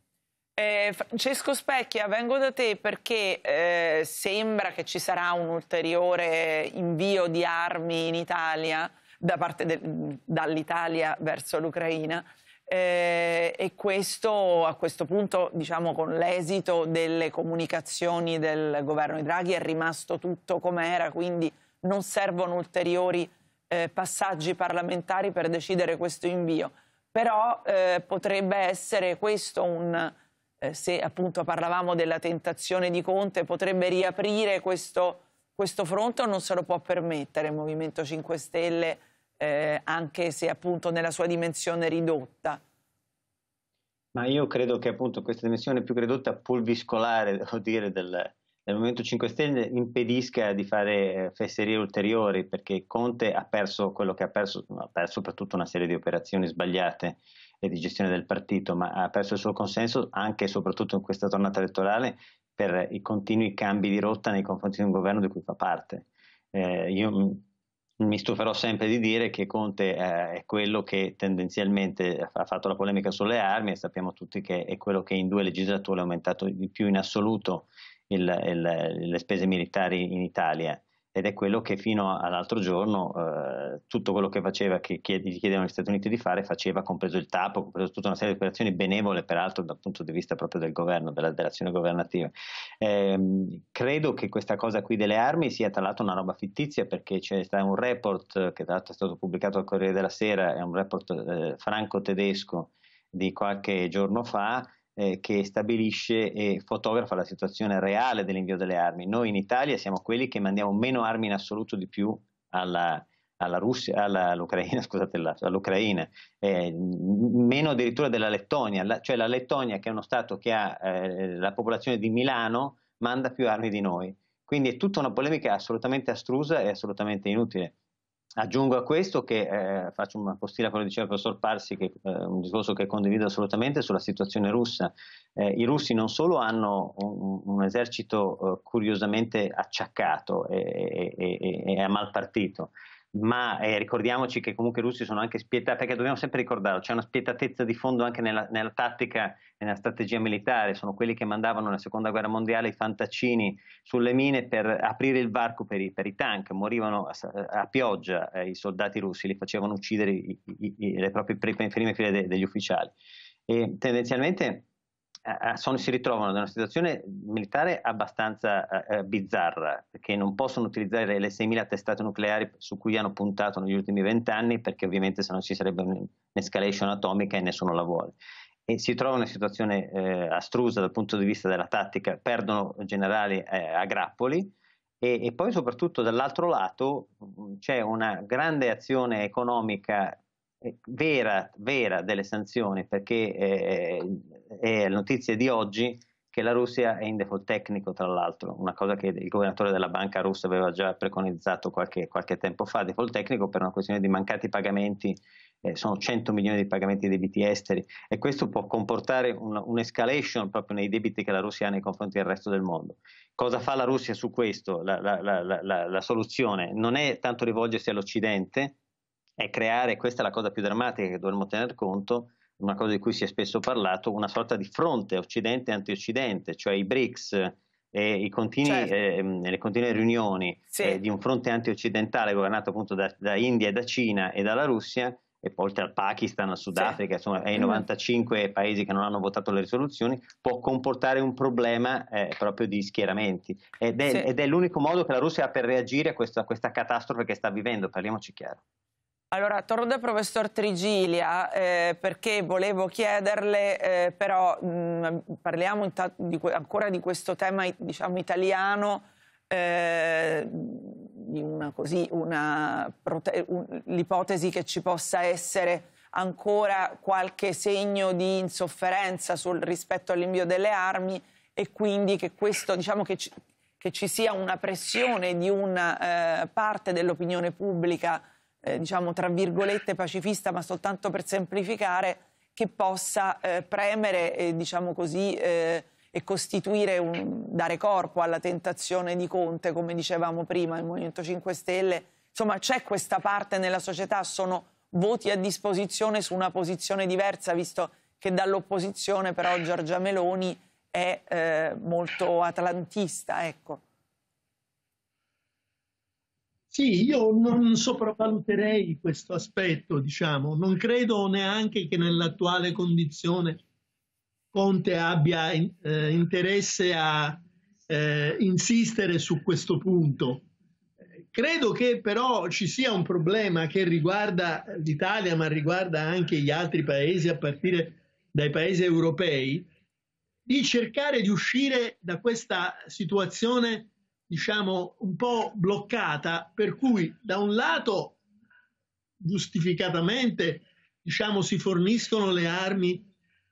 Eh, Francesco Specchia, vengo da te perché eh, sembra che ci sarà un ulteriore invio di armi in Italia da parte dall'Italia verso l'Ucraina. Eh, e questo a questo punto, diciamo, con l'esito delle comunicazioni del governo Draghi è rimasto tutto come era, quindi non servono ulteriori eh, passaggi parlamentari per decidere questo invio. Però eh, potrebbe essere questo un, eh, se appunto parlavamo della tentazione di Conte, potrebbe riaprire questo, questo fronte o non se lo può permettere il Movimento 5 Stelle? eh, anche se appunto nella sua dimensione ridotta? Ma io credo che appunto questa dimensione più ridotta, pulviscolare, [laughs] devo dire, del, del Movimento 5 Stelle impedisca di fare eh, fesserie ulteriori perché Conte ha perso quello che ha perso, ha perso soprattutto una serie di operazioni sbagliate e di gestione del partito, ma ha perso il suo consenso anche e soprattutto in questa tornata elettorale per i continui cambi di rotta nei confronti di un governo di cui fa parte. Eh, io mm, mi stuferò sempre di dire che Conte eh, è quello che tendenzialmente ha fatto la polemica sulle armi e sappiamo tutti che è quello che in due legislature ha aumentato di più in assoluto il, il, le spese militari in Italia ed è quello che fino all'altro giorno eh, tutto quello che faceva, che gli chiedevano gli Stati Uniti di fare, faceva, compreso il tappo, compreso tutta una serie di operazioni benevole, peraltro dal punto di vista proprio del governo, della, dell'azione governativa. Eh, credo che questa cosa qui delle armi sia tra l'altro una roba fittizia perché c'è stato un report che tra l'altro è stato pubblicato al Corriere della Sera, è un report eh, franco-tedesco di qualche giorno fa eh, che stabilisce e fotografa la situazione reale dell'invio delle armi. Noi in Italia siamo quelli che mandiamo meno armi in assoluto di più alla, alla Russia, alla, all'Ucraina, [laughs] scusate, all'Ucraina, eh, meno addirittura della Lettonia, la, cioè la Lettonia che è uno Stato che ha eh, la popolazione di Milano manda più armi di noi. Quindi è tutta una polemica assolutamente astrusa e assolutamente inutile. Aggiungo a questo che eh, faccio una postilla a quello che diceva il professor Parsi, che è eh, un discorso che condivido assolutamente sulla situazione russa. Eh, I russi non solo hanno un, un esercito eh, curiosamente acciaccato e, e, e, e a mal partito, ma eh, ricordiamoci che comunque i russi sono anche spietati, perché dobbiamo sempre ricordarlo, c'è una spietatezza di fondo anche nella, nella, tattica e nella strategia militare, sono quelli che mandavano nella seconda guerra mondiale i fantaccini sulle mine per aprire il varco per i, per i tank, morivano a, a pioggia eh, i soldati russi, li facevano uccidere i, i, le proprie prime file de, degli ufficiali. E tendenzialmente eh, eh, sono, si ritrovano in una situazione militare abbastanza eh, eh bizzarra, perché non possono utilizzare le 6.000 testate nucleari su cui hanno puntato negli ultimi vent'anni, perché ovviamente se no ci sarebbe un'escalation atomica e nessuno la vuole. E si trovano in una situazione eh, astrusa dal punto di vista della tattica, perdono generali eh, a grappoli. E, e poi soprattutto dall'altro lato c'è una grande azione economica vera, vera delle sanzioni perché è, eh, è notizia di oggi che la Russia è in default tecnico, tra l'altro, una cosa che il governatore della banca russa aveva già preconizzato qualche, qualche tempo fa, default tecnico per una questione di mancati pagamenti, eh, sono 100 milioni di pagamenti di debiti esteri e questo può comportare un, un'escalation proprio nei debiti che la Russia ha nei confronti del resto del mondo. Cosa fa la Russia su questo? La, la, la, la soluzione non è tanto rivolgersi all'Occidente, è creare, questa è la cosa più drammatica che dovremmo tener conto, una cosa di cui si è spesso parlato, una sorta di fronte occidente-anti-occidente, cioè i BRICS, e continui, certo. eh, ehm, le continue riunioni sì. eh, di un fronte anti-occidentale governato appunto da, da, India e da Cina e dalla Russia, e poi oltre al Pakistan, al Sudafrica, sì. insomma, ai 95 mm. paesi che non hanno votato le risoluzioni, può comportare un problema eh, proprio di schieramenti. Ed è, sì. ed è, l'unico modo che la Russia ha per reagire a questa, a questa catastrofe che sta vivendo, parliamoci chiaro. Allora, torno dal professor Trigilia eh, perché volevo chiederle, eh, però mh, mm, parliamo di ancora di questo tema diciamo, italiano, eh, un, l'ipotesi che ci possa essere ancora qualche segno di insofferenza sul, rispetto all'invio delle armi e quindi che, questo, diciamo, che, ci, che ci, sia una pressione di una eh, parte dell'opinione pubblica eh, diciamo tra virgolette pacifista, ma soltanto per semplificare, che possa eh, premere eh, diciamo così, eh, e costituire un, dare corpo alla tentazione di Conte, come dicevamo prima, il Movimento 5 Stelle. Insomma, c'è questa parte nella società, sono voti a disposizione su una posizione diversa, visto che dall'opposizione però Giorgia Meloni è eh, molto atlantista, ecco. Sì, io non sopravvaluterei questo aspetto, diciamo, non credo neanche che nell'attuale condizione Conte abbia eh, interesse a eh, insistere su questo punto. Credo che però ci sia un problema che riguarda l'Italia, ma riguarda anche gli altri paesi, a partire dai paesi europei, di cercare di uscire da questa situazione diciamo, un po' bloccata, per cui da un lato, giustificatamente, diciamo, si forniscono le armi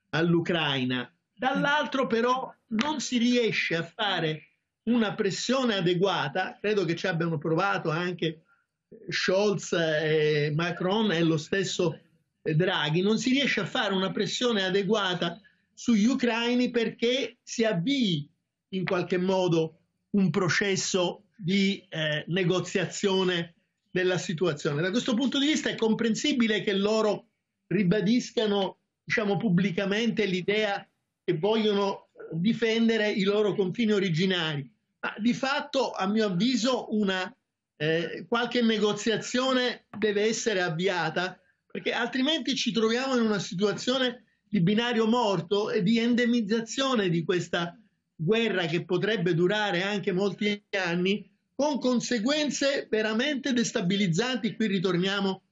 all'Ucraina, dall'altro però non si riesce a fare una pressione adeguata, credo che ci abbiano provato anche eh, Scholz e Macron e lo stesso eh, Draghi, non si riesce a fare una pressione adeguata sugli ucraini perché si avvii in qualche modo un processo di eh, negoziazione della situazione. Da questo punto di vista è comprensibile che loro ribadiscano diciamo, pubblicamente l'idea che vogliono eh, difendere i loro confini originari, ma di fatto a mio avviso una, eh, qualche negoziazione deve essere avviata perché altrimenti ci troviamo in una situazione di binario morto e di endemizzazione di questa guerra che potrebbe durare anche molti anni, con conseguenze veramente destabilizzanti. Qui ritorniamo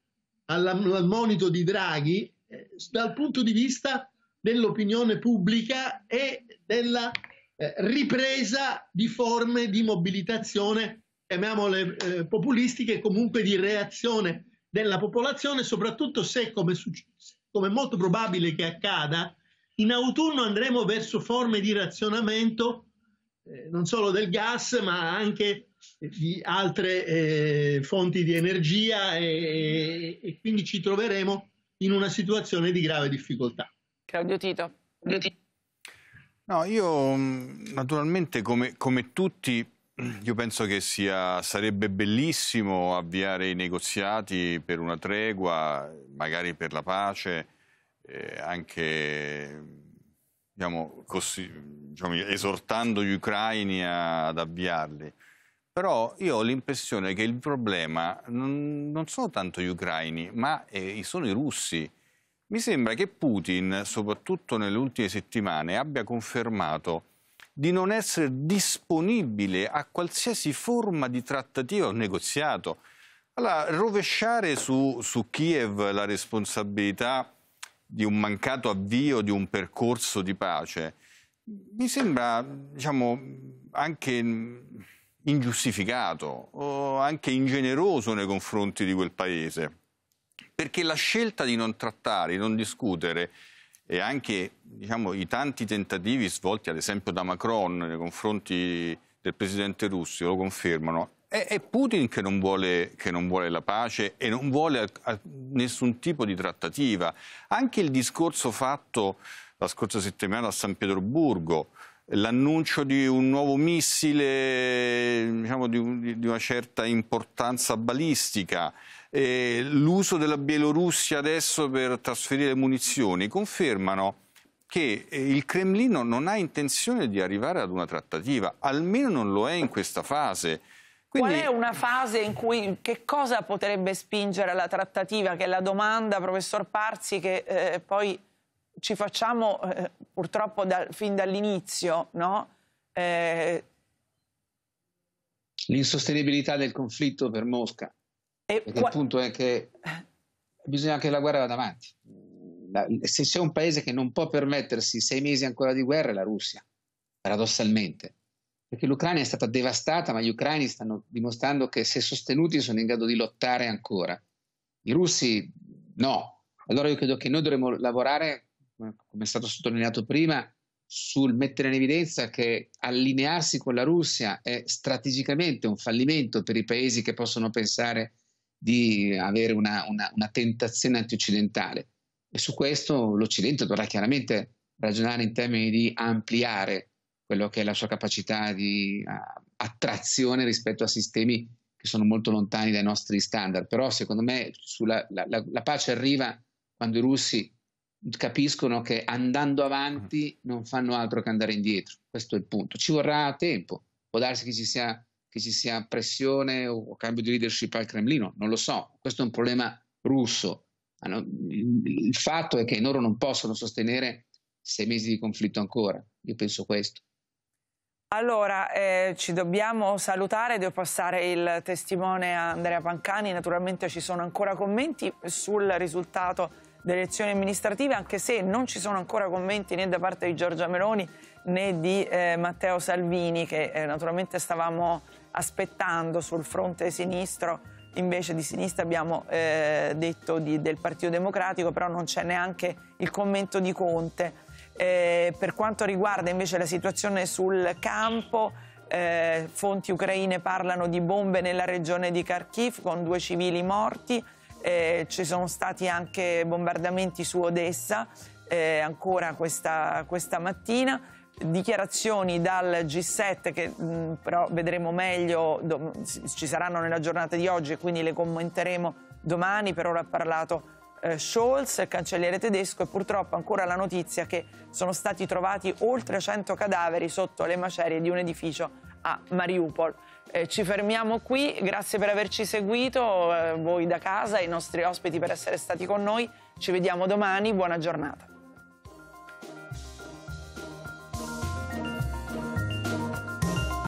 al monito di Draghi eh, dal punto di vista dell'opinione pubblica e della eh, ripresa di forme di mobilitazione, chiamiamole eh, populistiche, comunque di reazione della popolazione, soprattutto se, come, come è molto probabile che accada, in autunno andremo verso forme di razionamento eh, non solo del gas, ma anche di altre eh, fonti di energia e, e, quindi ci troveremo in una situazione di grave difficoltà. Claudio Tito. No, io mm, naturalmente come, come tutti [clears throat] io penso che sia, sarebbe bellissimo avviare i negoziati per una tregua, magari per la pace, eh, anche diciamo, così, diciamo, esortando gli ucraini a, ad avviarli. Però io ho l'impressione che il problema non, non sono tanto gli ucraini, ma eh, sono i russi. Mi sembra che Putin, soprattutto nelle ultime settimane, abbia confermato di non essere disponibile a qualsiasi forma di trattativa o negoziato. Allora, rovesciare su, su Kiev la responsabilità di un mancato avvio di un percorso di pace, mi sembra diciamo, anche ingiustificato o anche ingeneroso nei confronti di quel paese. Perché la scelta di non trattare, di non discutere e anche diciamo, i tanti tentativi svolti ad esempio da Macron nei confronti del presidente russo lo confermano, è, è Putin che non, vuole, che non, vuole, la pace e non vuole nessun tipo di trattativa. Anche il discorso fatto la scorsa settimana a San Pietroburgo, l'annuncio di un nuovo missile diciamo, di, di, una certa importanza balistica, eh, l'uso della Bielorussia adesso per trasferire munizioni, confermano che eh, il Cremlino non ha intenzione di arrivare ad una trattativa, almeno non lo è in questa fase. Quindi... Qual è una fase in cui che cosa potrebbe spingere alla trattativa, che è la domanda, professor Parzi, che eh, poi ci facciamo eh, purtroppo da, fin dall'inizio, no? eh... L'insostenibilità del conflitto per Mosca. E Perché qua... Il punto è che bisogna che la guerra vada avanti. Se c'è un paese che non può permettersi sei mesi ancora di guerra è la Russia, paradossalmente perché l'Ucraina è stata devastata, ma gli ucraini stanno dimostrando che se sostenuti sono in grado di lottare ancora. I russi no. Allora io credo che noi dovremmo lavorare, come è stato sottolineato prima, sul mettere in evidenza che allinearsi con la Russia è strategicamente un fallimento per i paesi che possono pensare di avere una, una, una tentazione antioccidentale. E su questo l'Occidente dovrà chiaramente ragionare in termini di ampliare quello che è la sua capacità di uh, attrazione rispetto a sistemi che sono molto lontani dai nostri standard. Però secondo me sulla, la, la, la pace arriva quando i russi capiscono che andando avanti mm-hmm. non fanno altro che andare indietro. Questo è il punto. Ci vorrà tempo. Può darsi che ci sia, che ci sia pressione o cambio di leadership al Cremlino, non lo so. Questo è un problema russo. Il fatto è che loro non possono sostenere sei mesi di conflitto ancora. Io penso questo. Allora, eh, ci dobbiamo salutare, devo passare il testimone a Andrea Pancani, naturalmente ci sono ancora commenti sul risultato delle elezioni amministrative, anche se non ci sono ancora commenti né da parte di Giorgia Meloni né di eh, Matteo Salvini, che eh, naturalmente stavamo aspettando sul fronte sinistro, invece di sinistra abbiamo eh, detto di, del Partito Democratico, però non c'è neanche il commento di Conte. Eh, per quanto riguarda invece la situazione sul campo, eh, fonti ucraine parlano di bombe nella regione di Kharkiv con due civili morti, eh, ci sono stati anche bombardamenti su Odessa eh, ancora questa, questa mattina dichiarazioni dal G7 che mh, mm, però vedremo meglio, ci saranno nella giornata di oggi e quindi le commenteremo domani, per ora ha parlato eh, Scholz, cancelliere tedesco, e purtroppo ancora la notizia che sono stati trovati oltre 100 cadaveri sotto le macerie di un edificio a Mariupol. Eh, ci fermiamo qui, grazie per averci seguito, eh, voi da casa, i nostri ospiti per essere stati con noi. Ci vediamo domani, buona giornata.